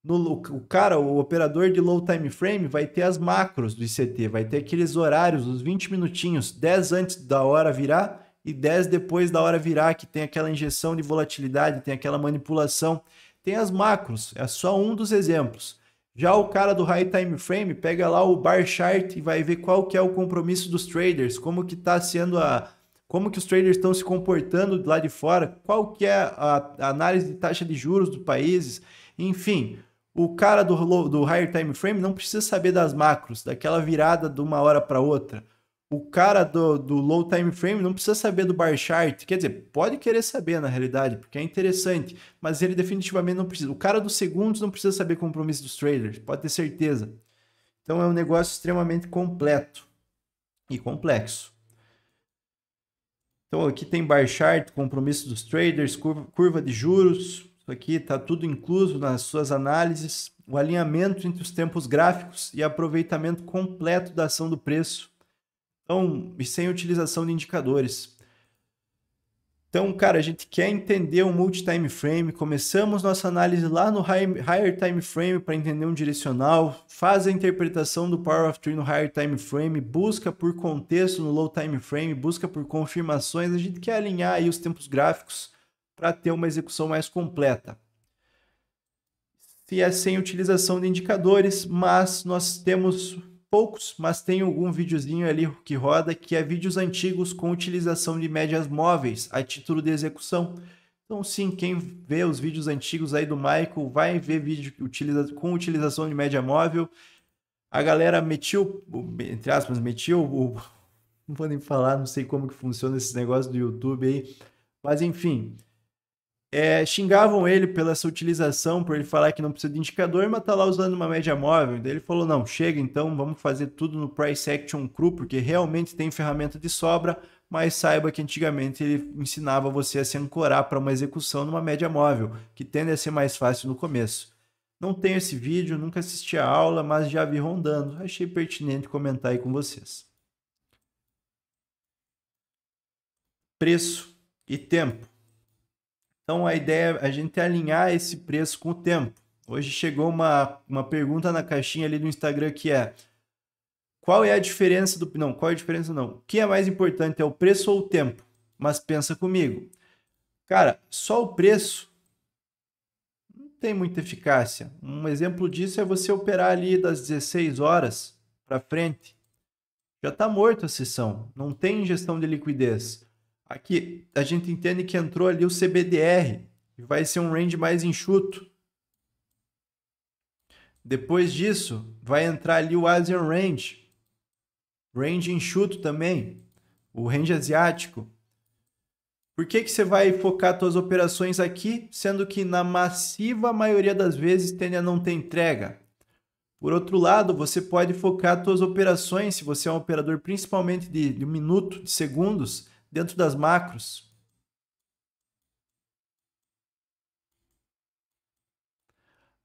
no, o cara, o operador de low time frame vai ter as macros do ICT, vai ter aqueles horários, os 20 minutinhos, 10 antes da hora virar e 10 depois da hora virar, que tem aquela injeção de volatilidade, tem aquela manipulação, tem as macros, é só um dos exemplos. Já o cara do high time frame pega lá o bar chart e vai ver qual que é o compromisso dos traders, como que está sendo a como que os traders estão se comportando lá de fora, qual que é a, a análise de taxa de juros do países, enfim, o cara do, do higher time frame não precisa saber das macros, daquela virada de uma hora para outra. O cara do, do low time frame não precisa saber do bar chart. Quer dizer, pode querer saber na realidade, porque é interessante, mas ele definitivamente não precisa. O cara dos segundos não precisa saber compromisso dos traders, pode ter certeza. Então é um negócio extremamente completo e complexo. Então aqui tem bar chart, compromisso dos traders, curva de juros, aqui está tudo incluso nas suas análises, o alinhamento entre os tempos gráficos e aproveitamento completo da ação do preço. Então, e sem utilização de indicadores. Então, cara, a gente quer entender o multi-time frame, começamos nossa análise lá no higher time frame para entender um direcional, faz a interpretação do Power of Three no higher time frame, busca por contexto no low time frame, busca por confirmações, a gente quer alinhar aí os tempos gráficos para ter uma execução mais completa. Se é sem utilização de indicadores, mas nós temos poucos, mas tem algum videozinho ali que roda que é vídeos antigos com utilização de médias móveis a título de execução. Então, sim, quem vê os vídeos antigos aí do Michael vai ver vídeo utiliza com utilização de média móvel. A galera metiu, entre aspas, metiu o. Não vou nem falar, não sei como que funciona esse negócio do YouTube aí. Mas enfim, é, xingavam ele pela sua utilização, por ele falar que não precisa de indicador, mas tá lá usando uma média móvel. Daí ele falou: não, chega então, vamos fazer tudo no Price Action Cru, porque realmente tem ferramenta de sobra, mas saiba que antigamente ele ensinava você a se ancorar para uma execução numa média móvel, que tende a ser mais fácil no começo. Não tenho esse vídeo, nunca assisti a aula, mas já vi rondando. Achei pertinente comentar aí com vocês. Preço e tempo. Então a ideia é a gente alinhar esse preço com o tempo. Hoje chegou uma, uma pergunta na caixinha ali do Instagram que é qual é a diferença do. Não, qual é a diferença não? O que é mais importante? É o preço ou o tempo? Mas pensa comigo. Cara, só o preço não tem muita eficácia. Um exemplo disso é você operar ali das 16 horas para frente. Já está morto a sessão. Não tem gestão de liquidez. Aqui a gente entende que entrou ali o CBDR e vai ser um range mais enxuto. Depois disso, vai entrar ali o Asian Range. Range enxuto também, o range asiático. Por que, que você vai focar suas operações aqui, sendo que na massiva maioria das vezes tende a não ter entrega? Por outro lado, você pode focar suas operações, se você é um operador principalmente de, de minuto, de segundos, dentro das macros.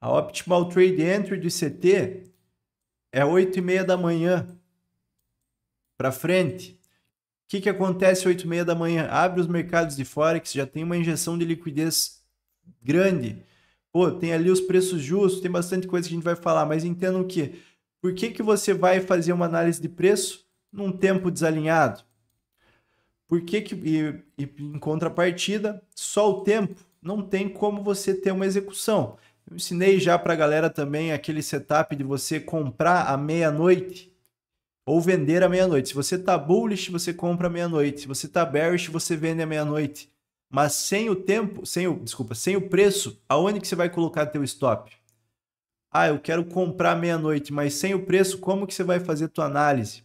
A optimal trade entry do ICT é 8 e meia da manhã para frente. O que, que acontece 8 e meia da manhã? Abre os mercados de Forex, já tem uma injeção de liquidez grande. Pô, tem ali os preços justos, tem bastante coisa que a gente vai falar, mas entendam que por que, que você vai fazer uma análise de preço num tempo desalinhado? Por que, que e, e, em contrapartida, só o tempo não tem como você ter uma execução. Eu ensinei já para a galera também aquele setup de você comprar à meia-noite ou vender à meia-noite. Se você tá bullish, você compra à meia-noite. Se você tá bearish, você vende à meia-noite. Mas sem o tempo, sem o, desculpa, sem o preço, aonde que você vai colocar teu stop? Ah, eu quero comprar meia-noite, mas sem o preço, como que você vai fazer tua análise?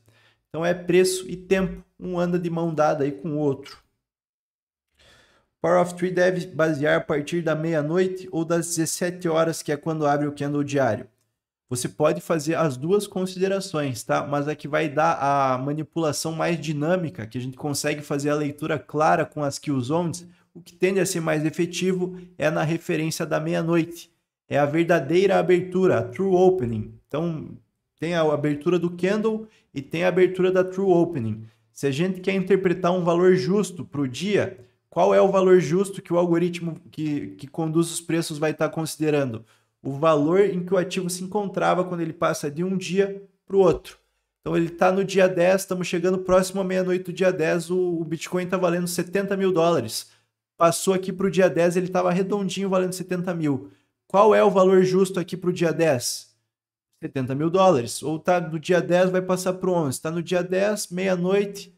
Então é preço e tempo um anda de mão dada aí com o outro. Power of Three deve basear a partir da meia-noite ou das 17 horas, que é quando abre o candle diário. Você pode fazer as duas considerações, tá? Mas a que vai dar a manipulação mais dinâmica, que a gente consegue fazer a leitura clara com as kill zones, o que tende a ser mais efetivo é na referência da meia-noite. É a verdadeira abertura, a true opening. Então, tem a abertura do candle e tem a abertura da true opening. Se a gente quer interpretar um valor justo para o dia, qual é o valor justo que o algoritmo que, que conduz os preços vai estar tá considerando? O valor em que o ativo se encontrava quando ele passa de um dia para o outro. Então ele está no dia 10, estamos chegando próximo à meia-noite do dia 10, o, o Bitcoin está valendo 70 mil dólares. Passou aqui para o dia 10, ele estava redondinho valendo 70 mil. Qual é o valor justo aqui para o dia 10? 70 mil dólares. Ou tá no dia 10, vai passar para 11. Está no dia 10, meia-noite,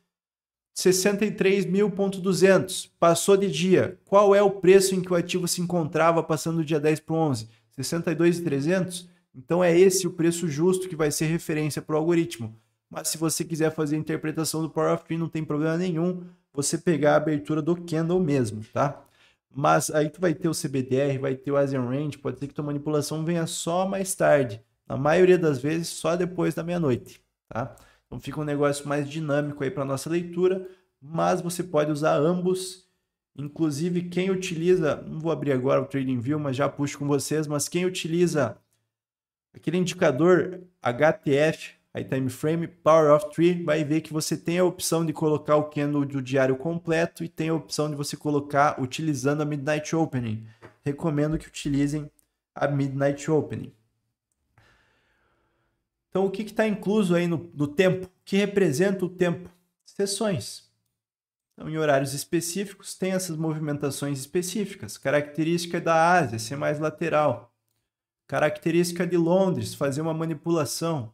63.200. Passou de dia. Qual é o preço em que o ativo se encontrava passando do dia 10 para 11? 62.300? Então é esse o preço justo que vai ser referência para o algoritmo. Mas se você quiser fazer a interpretação do Power of Three, não tem problema nenhum você pegar a abertura do candle mesmo, tá? Mas aí tu vai ter o CBDR, vai ter o Asian Range, pode ser que tua manipulação venha só mais tarde na maioria das vezes só depois da meia-noite, tá? Então fica um negócio mais dinâmico aí para nossa leitura, mas você pode usar ambos. Inclusive quem utiliza, não vou abrir agora o TradingView, mas já puxo com vocês, mas quem utiliza aquele indicador HTF, aí time frame, Power of Three, vai ver que você tem a opção de colocar o candle do diário completo e tem a opção de você colocar utilizando a Midnight Opening. Recomendo que utilizem a Midnight Opening. Então, o que está incluso aí no, no tempo? O que representa o tempo? Sessões. Então, em horários específicos, tem essas movimentações específicas. Característica da Ásia, ser mais lateral. Característica de Londres, fazer uma manipulação.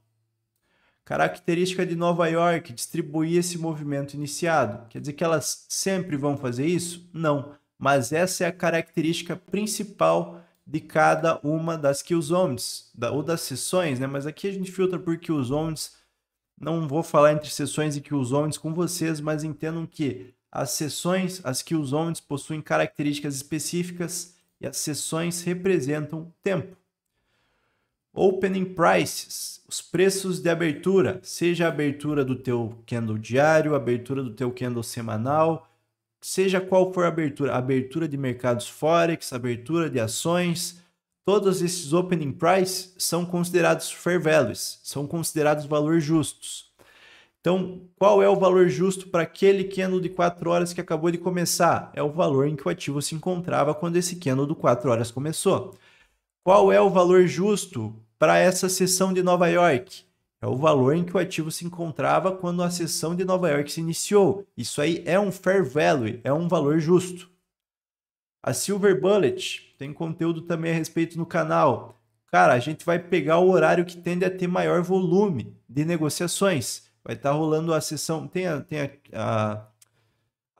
Característica de Nova York, distribuir esse movimento iniciado. Quer dizer que elas sempre vão fazer isso? Não. Mas essa é a característica principal de cada uma das kill zones, da, ou das sessões, né? Mas aqui a gente filtra por os homens Não vou falar entre sessões e os homens com vocês, mas entendam que as sessões, as os homens possuem características específicas e as sessões representam tempo. Opening prices, os preços de abertura, seja a abertura do teu candle diário, a abertura do teu candle semanal, seja qual for a abertura, abertura de mercados forex, abertura de ações, todos esses opening price são considerados fair values, são considerados valores justos. Então, qual é o valor justo para aquele candle de 4 horas que acabou de começar? É o valor em que o ativo se encontrava quando esse candle de 4 horas começou. Qual é o valor justo para essa sessão de Nova York? É o valor em que o ativo se encontrava quando a sessão de Nova York se iniciou. Isso aí é um fair value, é um valor justo. A Silver Bullet tem conteúdo também a respeito no canal. Cara, a gente vai pegar o horário que tende a ter maior volume de negociações. Vai estar tá rolando a sessão. Tem a, tem a, a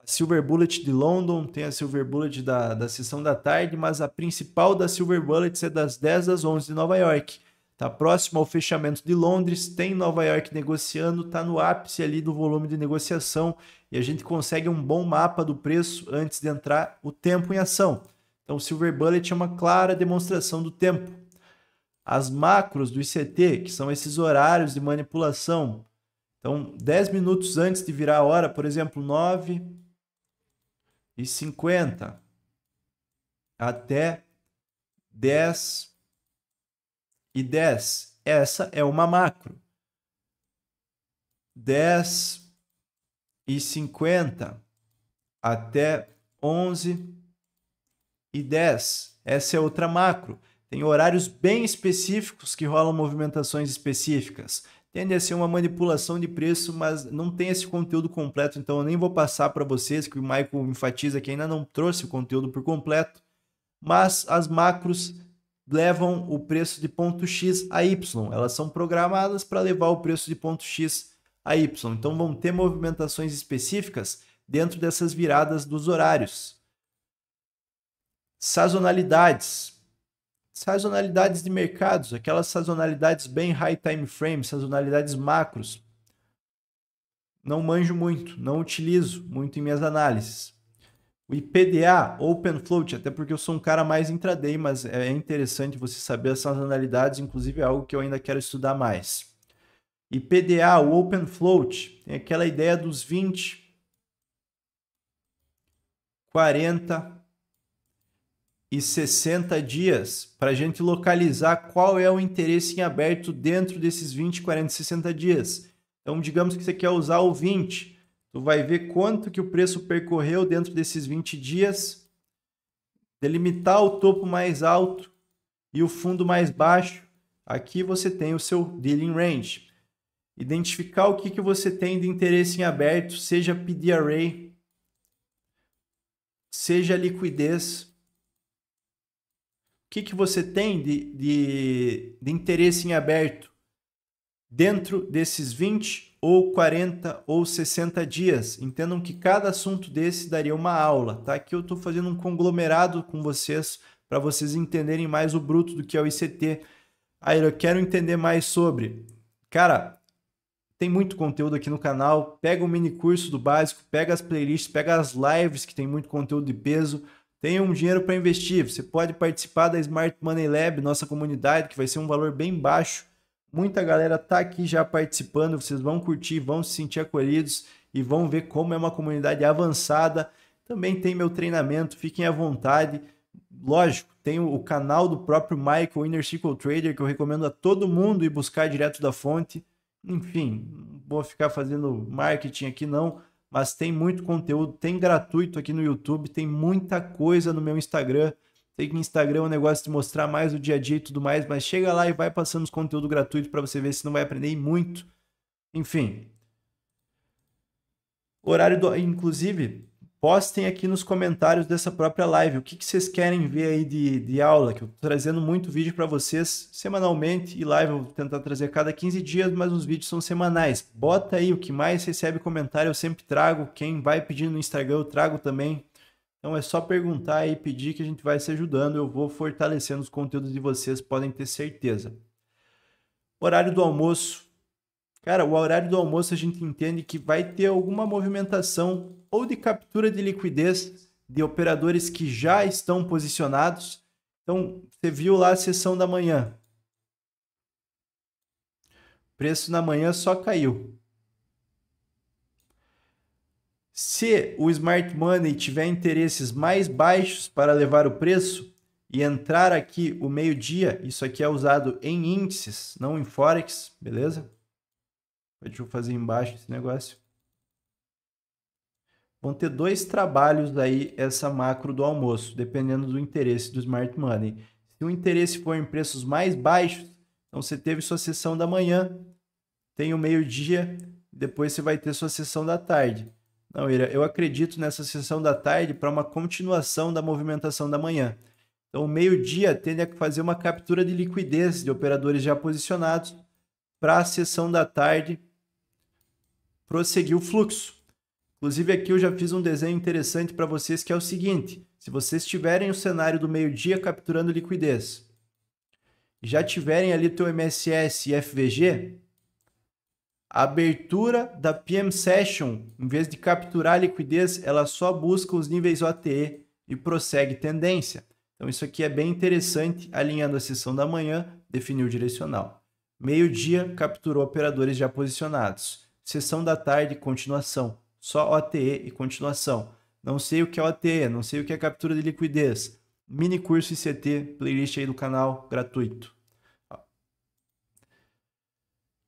Silver Bullet de London, tem a Silver Bullet da, da sessão da tarde, mas a principal da Silver Bullet é das 10 às 11 de Nova York. Está próximo ao fechamento de Londres, tem Nova York negociando, está no ápice ali do volume de negociação e a gente consegue um bom mapa do preço antes de entrar o tempo em ação. Então, o Silver Bullet é uma clara demonstração do tempo. As macros do ICT, que são esses horários de manipulação. Então, 10 minutos antes de virar a hora, por exemplo, 9 e 50 até 10 e 10. Essa é uma macro. 10 e 50 até 11 e 10. Essa é outra macro. Tem horários bem específicos que rolam movimentações específicas. Tende a ser uma manipulação de preço, mas não tem esse conteúdo completo, então eu nem vou passar para vocês, que o Michael enfatiza que ainda não trouxe o conteúdo por completo. Mas as macros levam o preço de ponto X a Y. Elas são programadas para levar o preço de ponto X a Y. Então vão ter movimentações específicas dentro dessas viradas dos horários. Sazonalidades. Sazonalidades de mercados, aquelas sazonalidades bem high time frame, sazonalidades macros. Não manjo muito, não utilizo muito em minhas análises. O IPDA, Open Float, até porque eu sou um cara mais intraday, mas é interessante você saber essas analidades, inclusive é algo que eu ainda quero estudar mais. IPDA, o Open Float, tem é aquela ideia dos 20, 40 e 60 dias para a gente localizar qual é o interesse em aberto dentro desses 20, 40 e 60 dias. Então, digamos que você quer usar o 20 Tu vai ver quanto que o preço percorreu dentro desses 20 dias, delimitar o topo mais alto e o fundo mais baixo. Aqui você tem o seu dealing range. Identificar o que, que você tem de interesse em aberto, seja pedir array, seja liquidez. O que, que você tem de, de, de interesse em aberto dentro desses 20 ou 40 ou 60 dias. Entendam que cada assunto desse daria uma aula, tá? Aqui eu estou fazendo um conglomerado com vocês para vocês entenderem mais o bruto do que é o ICT. Aí eu quero entender mais sobre. Cara, tem muito conteúdo aqui no canal. Pega o mini curso do básico, pega as playlists, pega as lives que tem muito conteúdo de peso. Tenha um dinheiro para investir. Você pode participar da Smart Money Lab, nossa comunidade, que vai ser um valor bem baixo Muita galera tá aqui já participando, vocês vão curtir, vão se sentir acolhidos e vão ver como é uma comunidade avançada. Também tem meu treinamento, fiquem à vontade. Lógico, tem o canal do próprio Michael Inner Circle Trader que eu recomendo a todo mundo ir buscar direto da fonte. Enfim, não vou ficar fazendo marketing aqui não, mas tem muito conteúdo, tem gratuito aqui no YouTube, tem muita coisa no meu Instagram Sei que Instagram é um negócio de mostrar mais o dia a dia e tudo mais, mas chega lá e vai passando os conteúdo gratuito para você ver se não vai aprender muito. Enfim. Horário do. Inclusive, postem aqui nos comentários dessa própria live o que, que vocês querem ver aí de, de aula, que eu tô trazendo muito vídeo para vocês semanalmente e live eu vou tentar trazer cada 15 dias, mas os vídeos são semanais. Bota aí o que mais recebe comentário, eu sempre trago, quem vai pedindo no Instagram eu trago também, então é só perguntar e pedir que a gente vai se ajudando. Eu vou fortalecendo os conteúdos de vocês, podem ter certeza. Horário do almoço. Cara, o horário do almoço a gente entende que vai ter alguma movimentação ou de captura de liquidez de operadores que já estão posicionados. Então, você viu lá a sessão da manhã. Preço na manhã só caiu. Se o smart money tiver interesses mais baixos para levar o preço e entrar aqui o meio-dia, isso aqui é usado em índices, não em forex, beleza? Deixa eu fazer embaixo esse negócio. Vão ter dois trabalhos daí essa macro do almoço, dependendo do interesse do smart money. Se o interesse for em preços mais baixos, então você teve sua sessão da manhã, tem o meio-dia, depois você vai ter sua sessão da tarde. Não, Ira, eu acredito nessa sessão da tarde para uma continuação da movimentação da manhã. Então, o meio-dia tende a fazer uma captura de liquidez de operadores já posicionados para a sessão da tarde prosseguir o fluxo. Inclusive, aqui eu já fiz um desenho interessante para vocês que é o seguinte: se vocês tiverem o cenário do meio-dia capturando liquidez, já tiverem ali teu MSS e FVG, a abertura da PM Session, em vez de capturar a liquidez, ela só busca os níveis OTE e prossegue tendência. Então isso aqui é bem interessante, alinhando a sessão da manhã, definiu o direcional. Meio-dia capturou operadores já posicionados. Sessão da tarde, continuação. Só OTE e continuação. Não sei o que é OTE, não sei o que é captura de liquidez. Mini curso ICT, playlist aí do canal, gratuito.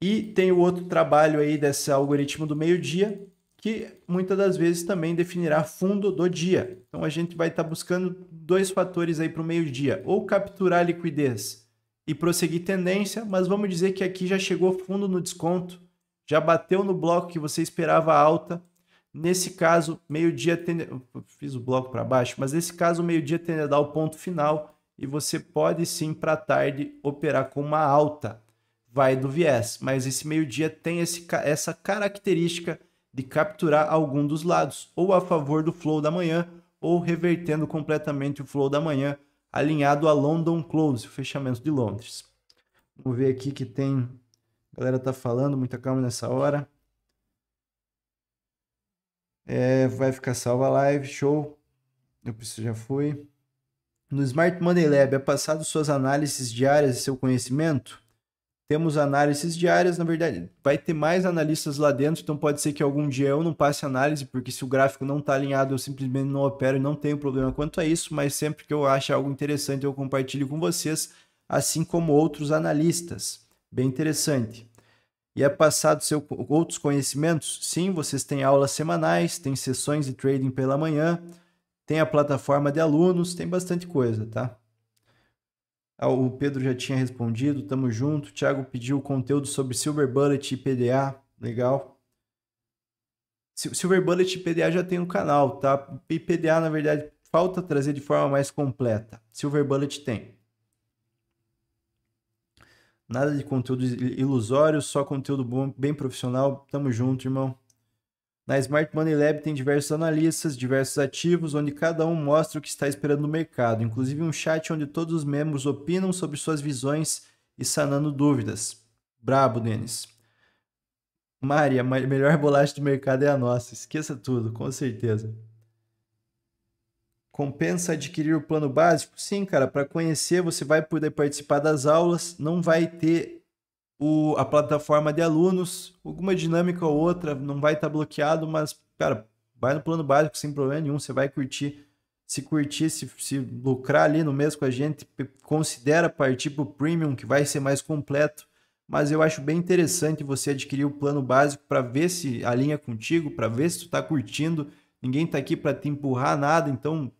E tem o outro trabalho aí desse algoritmo do meio-dia, que muitas das vezes também definirá fundo do dia. Então a gente vai estar tá buscando dois fatores aí para o meio-dia, ou capturar liquidez e prosseguir tendência, mas vamos dizer que aqui já chegou fundo no desconto, já bateu no bloco que você esperava alta. Nesse caso, meio-dia tende... fiz o bloco para baixo, mas nesse caso meio-dia tende a dar o ponto final e você pode sim para tarde operar com uma alta vai do viés, mas esse meio-dia tem esse, essa característica de capturar algum dos lados, ou a favor do flow da manhã, ou revertendo completamente o flow da manhã, alinhado a London Close, o fechamento de Londres. Vamos ver aqui que tem. A galera tá falando, muita calma nessa hora. É, vai ficar salva a live, show. Eu preciso, já fui. No Smart Money Lab, é passado suas análises diárias e seu conhecimento? Temos análises diárias, na verdade, vai ter mais analistas lá dentro, então pode ser que algum dia eu não passe análise, porque se o gráfico não está alinhado, eu simplesmente não opero e não tenho problema quanto a isso, mas sempre que eu acho algo interessante, eu compartilho com vocês, assim como outros analistas. Bem interessante. E é passado seu, outros conhecimentos? Sim, vocês têm aulas semanais, têm sessões de trading pela manhã, tem a plataforma de alunos, tem bastante coisa, tá? Ah, o Pedro já tinha respondido, tamo junto. O Thiago pediu conteúdo sobre Silver Bullet e PDA, legal. Silver Bullet e PDA já tem um canal, tá? E PDA, na verdade, falta trazer de forma mais completa. Silver Bullet tem. Nada de conteúdo ilusório, só conteúdo bom, bem profissional. Tamo junto, irmão. Na Smart Money Lab tem diversos analistas, diversos ativos, onde cada um mostra o que está esperando no mercado, inclusive um chat onde todos os membros opinam sobre suas visões e sanando dúvidas. Brabo, Denis. Mari, a melhor bolacha do mercado é a nossa. Esqueça tudo, com certeza. Compensa adquirir o plano básico? Sim, cara, para conhecer, você vai poder participar das aulas, não vai ter o, a plataforma de alunos, alguma dinâmica ou outra, não vai estar tá bloqueado, mas, cara, vai no plano básico sem problema nenhum, você vai curtir. Se curtir, se, se lucrar ali no mês com a gente, considera partir para o premium, que vai ser mais completo. Mas eu acho bem interessante você adquirir o plano básico para ver se alinha contigo, para ver se tu está curtindo. Ninguém está aqui para te empurrar nada, então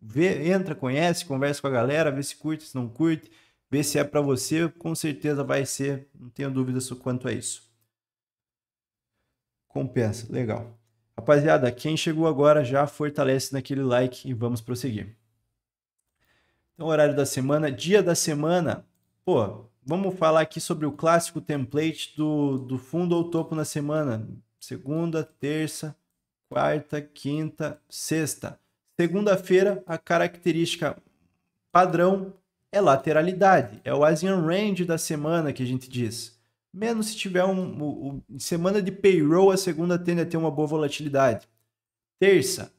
vê, entra, conhece, conversa com a galera, vê se curte, se não curte ver se é para você, com certeza vai ser, não tenho dúvidas quanto a é isso. Compensa, legal. Rapaziada, quem chegou agora já fortalece naquele like e vamos prosseguir. Então, horário da semana, dia da semana, pô, vamos falar aqui sobre o clássico template do, do fundo ou topo na semana. Segunda, terça, quarta, quinta, sexta. Segunda-feira, a característica padrão é lateralidade. É o Asian Range da semana que a gente diz. Menos se tiver um, um, um semana de payroll, a segunda tende a ter uma boa volatilidade. Terça.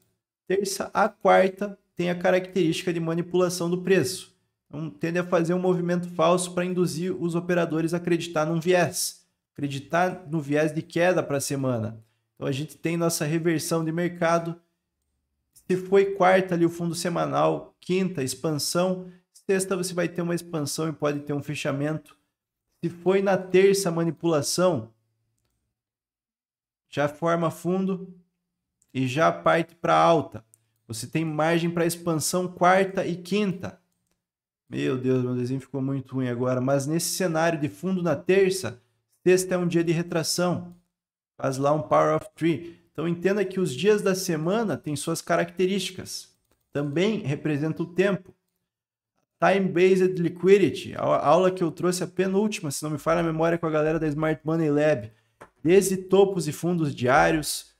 Terça a quarta tem a característica de manipulação do preço. Então, tende a fazer um movimento falso para induzir os operadores a acreditar num viés. Acreditar no viés de queda para a semana. Então a gente tem nossa reversão de mercado. Se foi quarta ali o fundo semanal, quinta expansão, Sexta você vai ter uma expansão e pode ter um fechamento. Se foi na terça manipulação, já forma fundo e já parte para alta. Você tem margem para expansão quarta e quinta. Meu Deus, meu desenho ficou muito ruim agora. Mas nesse cenário de fundo na terça, sexta é um dia de retração. Faz lá um Power of Three. Então entenda que os dias da semana têm suas características. Também representa o tempo. Time-Based Liquidity, a aula que eu trouxe é a penúltima, se não me falha a memória, com a galera da Smart Money Lab. Desde topos e fundos diários,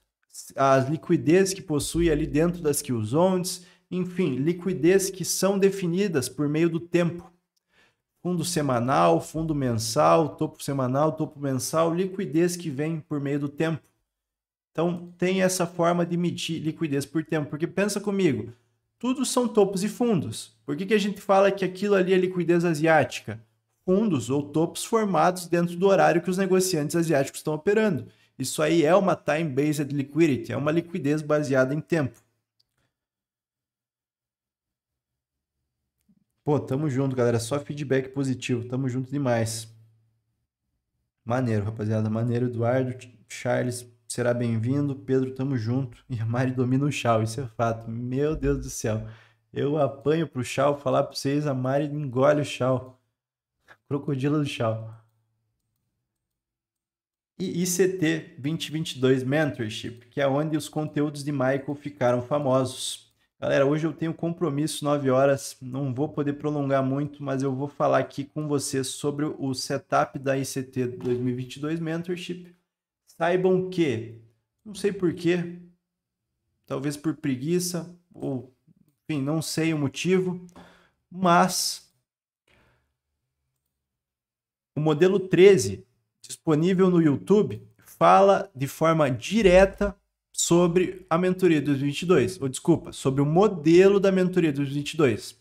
as liquidez que possui ali dentro das kill zones, enfim, liquidez que são definidas por meio do tempo. Fundo semanal, fundo mensal, topo semanal, topo mensal, liquidez que vem por meio do tempo. Então, tem essa forma de medir liquidez por tempo, porque pensa comigo, tudo são topos e fundos. Por que, que a gente fala que aquilo ali é liquidez asiática? Fundos ou topos formados dentro do horário que os negociantes asiáticos estão operando. Isso aí é uma time-based liquidity, é uma liquidez baseada em tempo. Pô, tamo junto, galera. Só feedback positivo. Tamo junto demais. Maneiro, rapaziada. Maneiro, Eduardo, Charles, será bem-vindo. Pedro, tamo junto. E a Mari domina o chau, isso é fato. Meu Deus do céu. Eu apanho pro chão, falar pra vocês, a Mari engole o chão. Crocodilo do chão. E ICT 2022 Mentorship, que é onde os conteúdos de Michael ficaram famosos. Galera, hoje eu tenho compromisso 9 horas, não vou poder prolongar muito, mas eu vou falar aqui com vocês sobre o setup da ICT 2022 Mentorship. Saibam que, não sei porquê, talvez por preguiça ou enfim, não sei o motivo, mas o modelo 13, disponível no YouTube, fala de forma direta sobre a mentoria 2022, ou desculpa, sobre o modelo da mentoria 2022.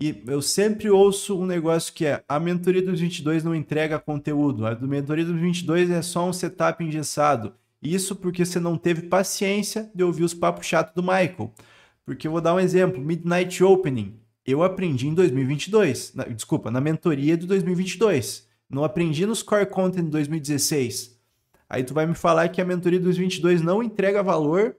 E eu sempre ouço um negócio que é a mentoria 2022 não entrega conteúdo, a mentoria 2022 é só um setup engessado. Isso porque você não teve paciência de ouvir os papos chato do Michael. Porque eu vou dar um exemplo, Midnight Opening. Eu aprendi em 2022, na, desculpa, na mentoria de 2022. Não aprendi nos Core Content de 2016. Aí tu vai me falar que a mentoria de 2022 não entrega valor,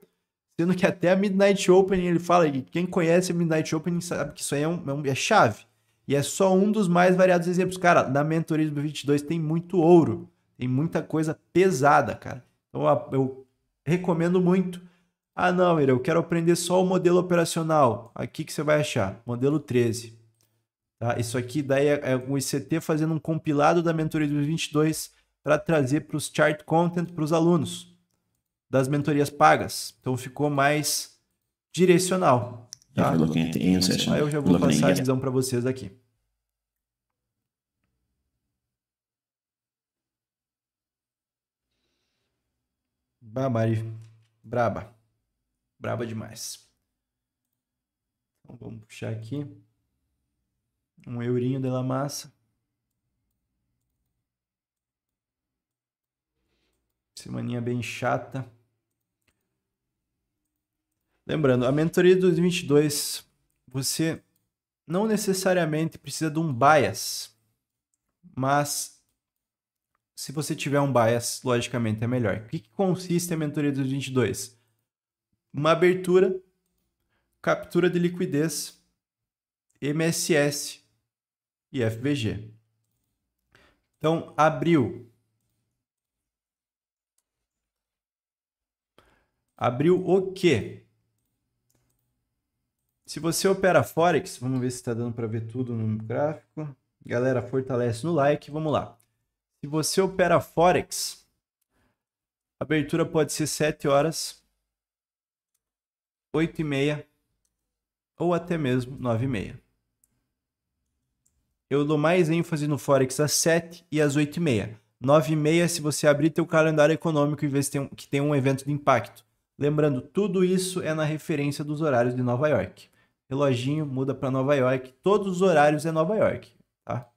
sendo que até a Midnight Opening ele fala que quem conhece a Midnight Opening sabe que isso aí é, um, é, um, é chave. E é só um dos mais variados exemplos. Cara, na mentoria de 2022 tem muito ouro, tem muita coisa pesada, cara. Então eu recomendo muito ah, não, eu quero aprender só o modelo operacional. Aqui que você vai achar, modelo 13. Tá? Isso aqui daí é, o é um ICT fazendo um compilado da mentoria 2022 para trazer para os chart content para os alunos das mentorias pagas. Então ficou mais direcional. Tá? Aí eu já vou passar a visão para vocês daqui. Babari. Braba braba demais. Então vamos puxar aqui. Um eurinho dela massa. Semaninha bem chata. Lembrando, a mentoria de 2022, você não necessariamente precisa de um bias, mas se você tiver um bias, logicamente é melhor. O que, que consiste a mentoria de 2022? uma abertura, captura de liquidez, MSS e FBG. Então, abriu. Abriu o quê? Se você opera Forex, vamos ver se está dando para ver tudo no gráfico. Galera, fortalece no like, vamos lá. Se você opera Forex, abertura pode ser 7 horas, 8 e meia ou até mesmo 9 e meia. Eu dou mais ênfase no Forex às 7 e às 8 e meia. 9 e meia se você abrir teu calendário econômico e ver se tem um, que tem um evento de impacto. Lembrando, tudo isso é na referência dos horários de Nova York. Reloginho muda para Nova York, todos os horários é Nova York, tá?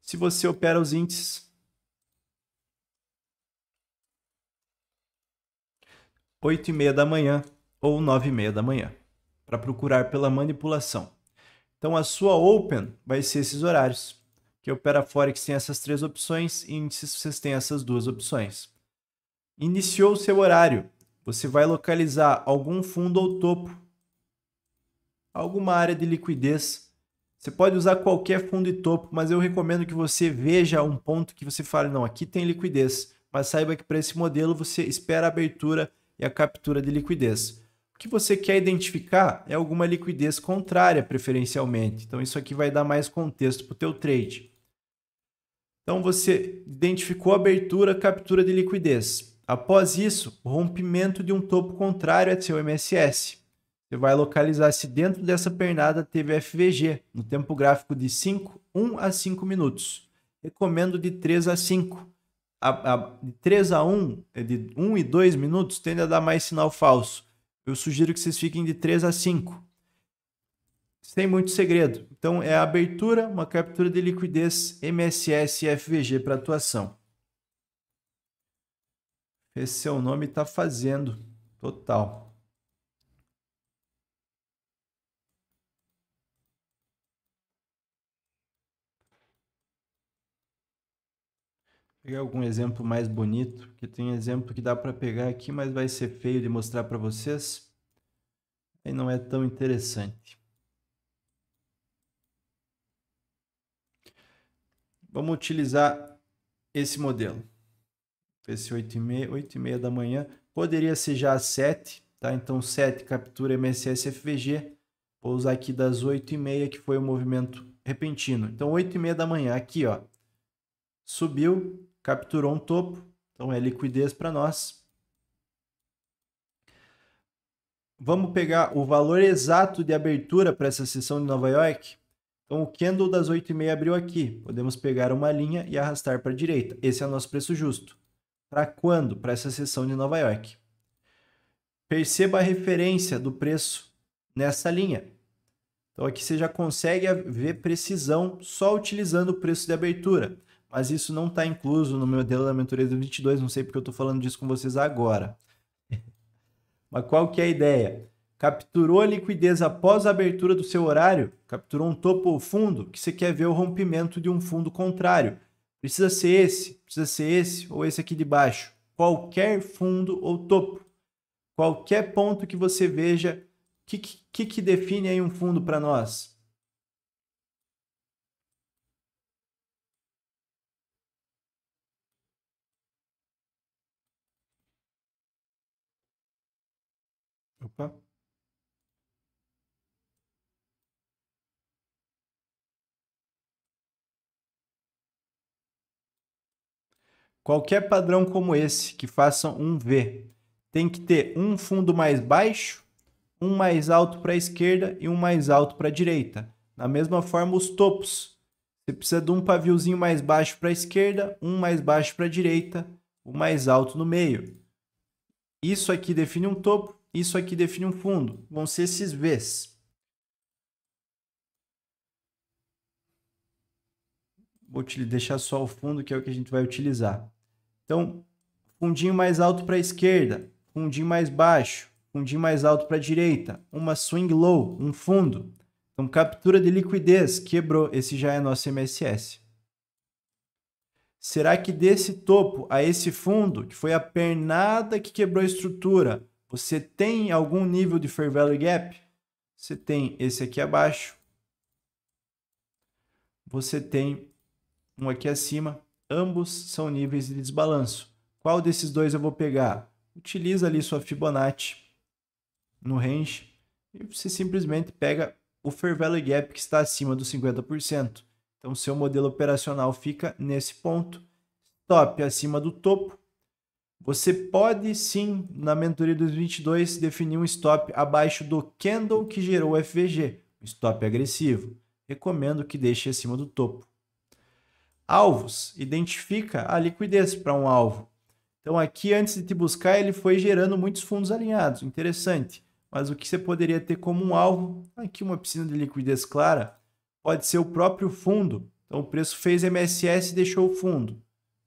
Se você opera os índices, 8 e meia da manhã ou 9 e meia da manhã, para procurar pela manipulação. Então a sua open vai ser esses horários, que é opera forex tem essas três opções e índices vocês têm essas duas opções. Iniciou o seu horário, você vai localizar algum fundo ou topo, alguma área de liquidez. Você pode usar qualquer fundo e topo, mas eu recomendo que você veja um ponto que você fale, não, aqui tem liquidez, mas saiba que para esse modelo você espera a abertura e a captura de liquidez. O que você quer identificar é alguma liquidez contrária, preferencialmente. Então, isso aqui vai dar mais contexto para o teu trade. Então, você identificou abertura, captura de liquidez. Após isso, rompimento de um topo contrário a é seu MSS. Você vai localizar se dentro dessa pernada teve FVG, no tempo gráfico de 5, 1 a 5 minutos. Recomendo de 3 a 5 a, a, de 3 a 1, é de 1 e 2 minutos, tende a dar mais sinal falso. Eu sugiro que vocês fiquem de 3 a 5. Sem muito segredo. Então, é a abertura, uma captura de liquidez MSS e FVG para atuação. Esse seu nome está fazendo. Total. pegar algum exemplo mais bonito, que tem exemplo que dá para pegar aqui, mas vai ser feio de mostrar para vocês. Aí não é tão interessante. Vamos utilizar esse modelo. Esse 8 e meia, 8 e meia da manhã. Poderia ser já às 7, tá? Então 7 captura MSS FVG. Vou usar aqui das 8 e meia, que foi o movimento repentino. Então 8 e meia da manhã, aqui ó, subiu, capturou um topo, então é liquidez para nós. Vamos pegar o valor exato de abertura para essa sessão de Nova York. Então, o candle das 8,5 abriu aqui. Podemos pegar uma linha e arrastar para a direita. Esse é o nosso preço justo. Para quando? Para essa sessão de Nova York. Perceba a referência do preço nessa linha. Então, aqui você já consegue ver precisão só utilizando o preço de abertura mas isso não está incluso no modelo da mentoria do 22, não sei porque eu estou falando disso com vocês agora. mas qual que é a ideia? Capturou a liquidez após a abertura do seu horário? Capturou um topo ou fundo? Que você quer ver o rompimento de um fundo contrário? Precisa ser esse, precisa ser esse ou esse aqui de baixo. Qualquer fundo ou topo. Qualquer ponto que você veja, o que, que, que define aí um fundo para nós? Qualquer padrão como esse, que faça um V, tem que ter um fundo mais baixo, um mais alto para a esquerda e um mais alto para a direita. Da mesma forma, os topos. Você precisa de um paviozinho mais baixo para a esquerda, um mais baixo para a direita, o um mais alto no meio. Isso aqui define um topo, isso aqui define um fundo. Vão ser esses Vs. Vou deixar só o fundo, que é o que a gente vai utilizar. Então, fundinho mais alto para a esquerda, fundinho mais baixo, fundinho mais alto para a direita, uma swing low, um fundo. Então, captura de liquidez, quebrou. Esse já é nosso MSS. Será que desse topo a esse fundo, que foi a pernada que quebrou a estrutura, você tem algum nível de fair value gap? Você tem esse aqui abaixo. Você tem um aqui acima. Ambos são níveis de desbalanço. Qual desses dois eu vou pegar? Utiliza ali sua Fibonacci no range e você simplesmente pega o Fair Value Gap que está acima dos 50%. Então, seu modelo operacional fica nesse ponto. Top acima do topo. Você pode sim, na mentoria 2022, definir um stop abaixo do candle que gerou o FVG, um stop agressivo. Recomendo que deixe acima do topo alvos, identifica a liquidez para um alvo. Então aqui, antes de te buscar, ele foi gerando muitos fundos alinhados, interessante. Mas o que você poderia ter como um alvo, aqui uma piscina de liquidez clara, pode ser o próprio fundo. Então o preço fez MSS e deixou o fundo.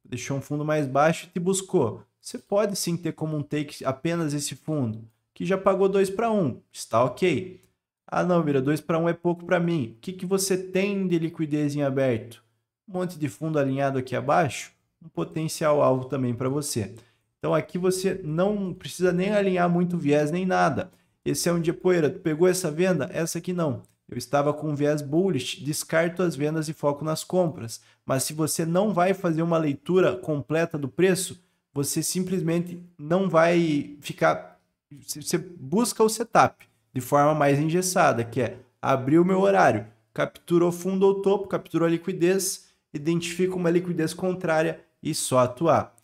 Deixou um fundo mais baixo e te buscou. Você pode sim ter como um take apenas esse fundo, que já pagou 2 para 1, está ok. Ah não, Mira, 2 para 1 é pouco para mim. O que, que você tem de liquidez em aberto? um monte de fundo alinhado aqui abaixo, um potencial alvo também para você. Então aqui você não precisa nem alinhar muito viés nem nada. Esse é um dia poeira, tu pegou essa venda? Essa aqui não. Eu estava com viés bullish, descarto as vendas e foco nas compras. Mas se você não vai fazer uma leitura completa do preço, você simplesmente não vai ficar. Você busca o setup de forma mais engessada, que é abrir o meu horário, capturou fundo ou topo, capturou a liquidez, identifica uma liquidez contrária e só atuar.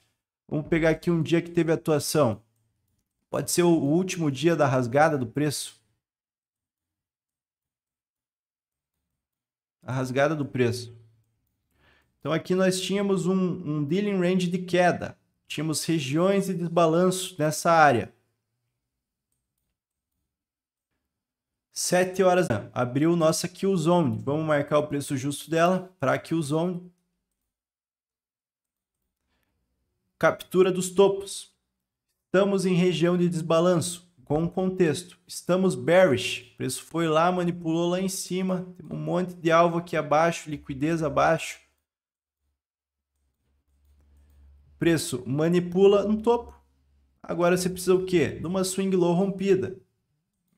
Vamos pegar aqui um dia que teve atuação. Pode ser o último dia da rasgada do preço. A rasgada do preço. Então aqui nós tínhamos um, um dealing range de queda. Tínhamos regiões de desbalanço nessa área. 7 horas da nossa abriu nossa Killzone. Vamos marcar o preço justo dela para Killzone. Captura dos topos. Estamos em região de desbalanço, com contexto. Estamos bearish, o preço foi lá, manipulou lá em cima, tem um monte de alvo aqui abaixo, liquidez abaixo. Preço manipula no topo. Agora você precisa o quê? De uma swing low rompida.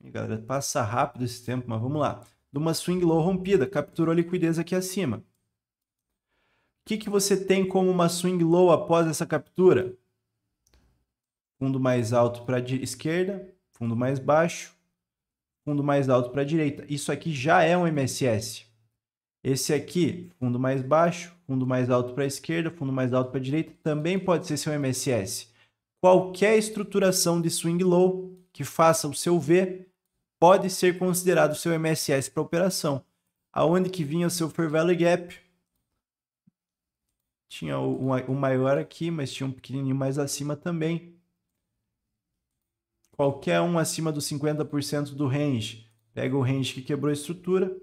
E galera, passa rápido esse tempo, mas vamos lá. De uma swing low rompida, capturou liquidez aqui acima. O que, que você tem como uma swing low após essa captura? Fundo mais alto para a esquerda, fundo mais baixo, fundo mais alto para a direita. Isso aqui já é um MSS. Esse aqui, fundo mais baixo, fundo mais alto para a esquerda, fundo mais alto para a direita, também pode ser seu MSS. Qualquer estruturação de swing low que faça o seu V pode ser considerado seu MSS para operação. Aonde que vinha o seu Fair Value Gap? Tinha o, o maior aqui, mas tinha um pequenininho mais acima também. Qualquer um acima dos 50% do range. Pega o range que quebrou a estrutura.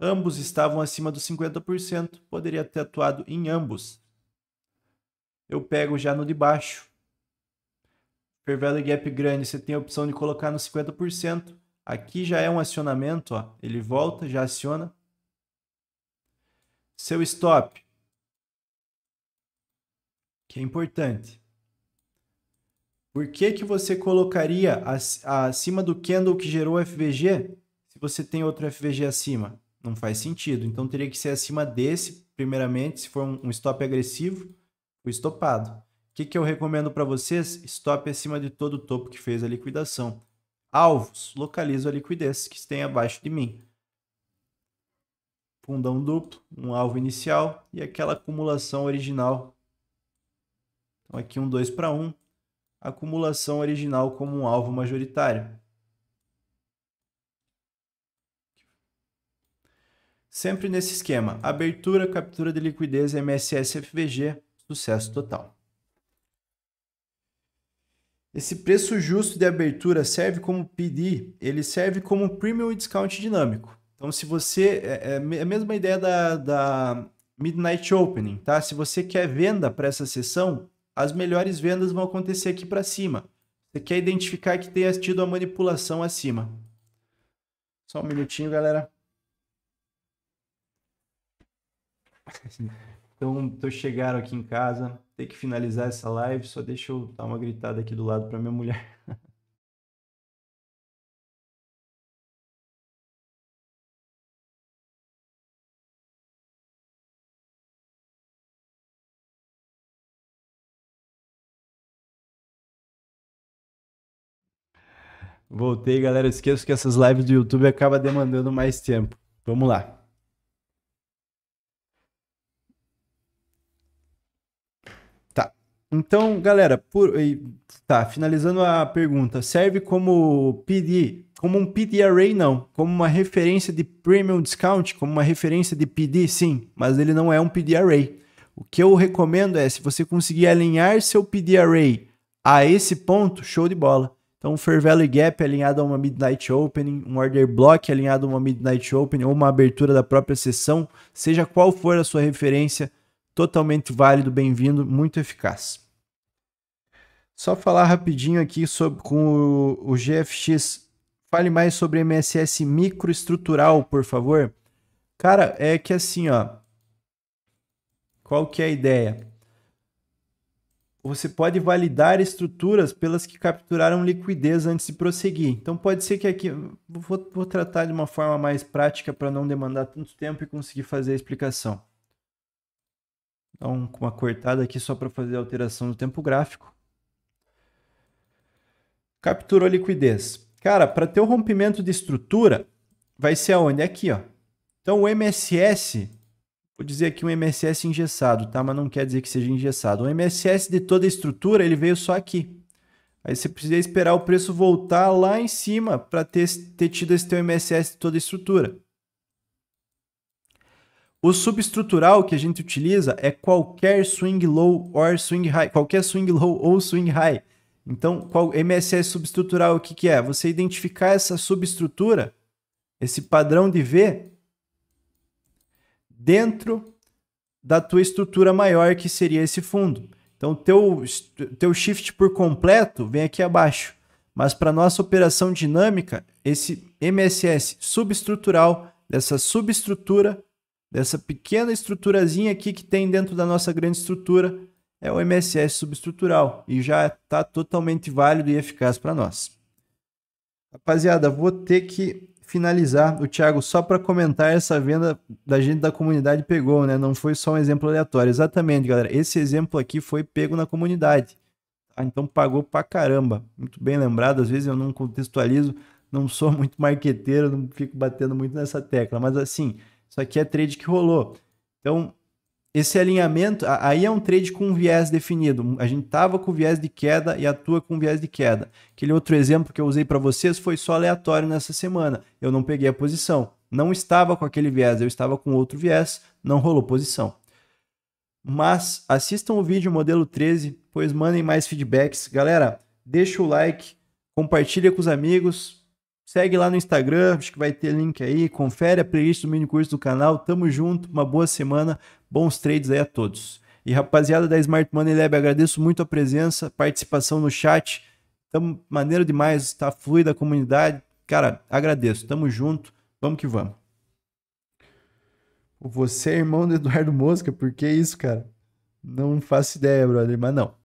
Ambos estavam acima dos 50%. Poderia ter atuado em ambos. Eu pego já no de baixo Fair Value Gap grande, você tem a opção de colocar no 50%. Aqui já é um acionamento, ó. ele volta, já aciona. Seu stop, que é importante. Por que, que você colocaria acima do candle que gerou o FVG se você tem outro FVG acima? Não faz sentido. Então teria que ser acima desse, primeiramente, se for um stop agressivo, o estopado. O que, que eu recomendo para vocês? Stop acima de todo o topo que fez a liquidação. Alvos, localizo a liquidez que tem abaixo de mim. Fundão duplo, um alvo inicial e aquela acumulação original. Então aqui um 2 para 1, acumulação original como um alvo majoritário. Sempre nesse esquema, abertura, captura de liquidez, MSS, FVG, sucesso total. Esse preço justo de abertura serve como PD, ele serve como Premium Discount Dinâmico. Então, se você. É, é, é a mesma ideia da, da Midnight Opening, tá? Se você quer venda para essa sessão, as melhores vendas vão acontecer aqui para cima. Você quer identificar que tenha tido a manipulação acima. Só um minutinho, galera. Então, tô chegaram aqui em casa ter que finalizar essa live, só deixa eu dar uma gritada aqui do lado para minha mulher. Voltei, galera. Esqueço que essas lives do YouTube acabam demandando mais tempo. Vamos lá. Então, galera, por, tá, finalizando a pergunta, serve como PD, como um PD array não, como uma referência de premium discount, como uma referência de PD sim, mas ele não é um PD array. O que eu recomendo é se você conseguir alinhar seu PD array a esse ponto, show de bola. Então, um Fair e Gap alinhado a uma Midnight Opening, um Order Block alinhado a uma Midnight Opening ou uma abertura da própria sessão, seja qual for a sua referência, totalmente válido, bem-vindo, muito eficaz. Só falar rapidinho aqui sobre com o, o GFX. Fale mais sobre MSS microestrutural, por favor. Cara, é que assim, ó. Qual que é a ideia? Você pode validar estruturas pelas que capturaram liquidez antes de prosseguir. Então pode ser que aqui vou, vou tratar de uma forma mais prática para não demandar tanto tempo e conseguir fazer a explicação. Então com uma cortada aqui só para fazer a alteração do tempo gráfico. Capturou liquidez. Cara, para ter o rompimento de estrutura, vai ser aonde? Aqui, ó. Então o MSS, vou dizer aqui um MSS engessado, tá? Mas não quer dizer que seja engessado. O MSS de toda a estrutura, ele veio só aqui. Aí você precisa esperar o preço voltar lá em cima para ter, ter tido esse teu MSS de toda a estrutura. O subestrutural que a gente utiliza é qualquer swing low or swing high, qualquer swing low ou swing high. Então, qual MSS subestrutural o que, que é? Você identificar essa subestrutura, esse padrão de V, dentro da tua estrutura maior que seria esse fundo. Então, teu teu shift por completo vem aqui abaixo. Mas para nossa operação dinâmica, esse MSS subestrutural dessa subestrutura dessa pequena estruturazinha aqui que tem dentro da nossa grande estrutura, é o MSS subestrutural e já está totalmente válido e eficaz para nós. Rapaziada, vou ter que finalizar o Thiago só para comentar essa venda da gente da comunidade pegou, né? Não foi só um exemplo aleatório. Exatamente, galera. Esse exemplo aqui foi pego na comunidade. Ah, então pagou pra caramba. Muito bem lembrado. Às vezes eu não contextualizo, não sou muito marqueteiro, não fico batendo muito nessa tecla, mas assim, isso aqui é trade que rolou. Então, esse alinhamento, aí é um trade com um viés definido. A gente tava com viés de queda e atua com viés de queda. Aquele outro exemplo que eu usei para vocês foi só aleatório nessa semana. Eu não peguei a posição. Não estava com aquele viés, eu estava com outro viés, não rolou posição. Mas assistam o vídeo modelo 13, pois mandem mais feedbacks. Galera, deixa o like, compartilha com os amigos, Segue lá no Instagram, acho que vai ter link aí. Confere a playlist do mini curso do canal. Tamo junto, uma boa semana, bons trades aí a todos. E rapaziada da Smart Money Lab, agradeço muito a presença, participação no chat. Tamo maneiro demais, tá fluida a comunidade. Cara, agradeço. Tamo junto. Vamos que vamos. Você é irmão do Eduardo Mosca, por que isso, cara? Não faço ideia, brother, mas não.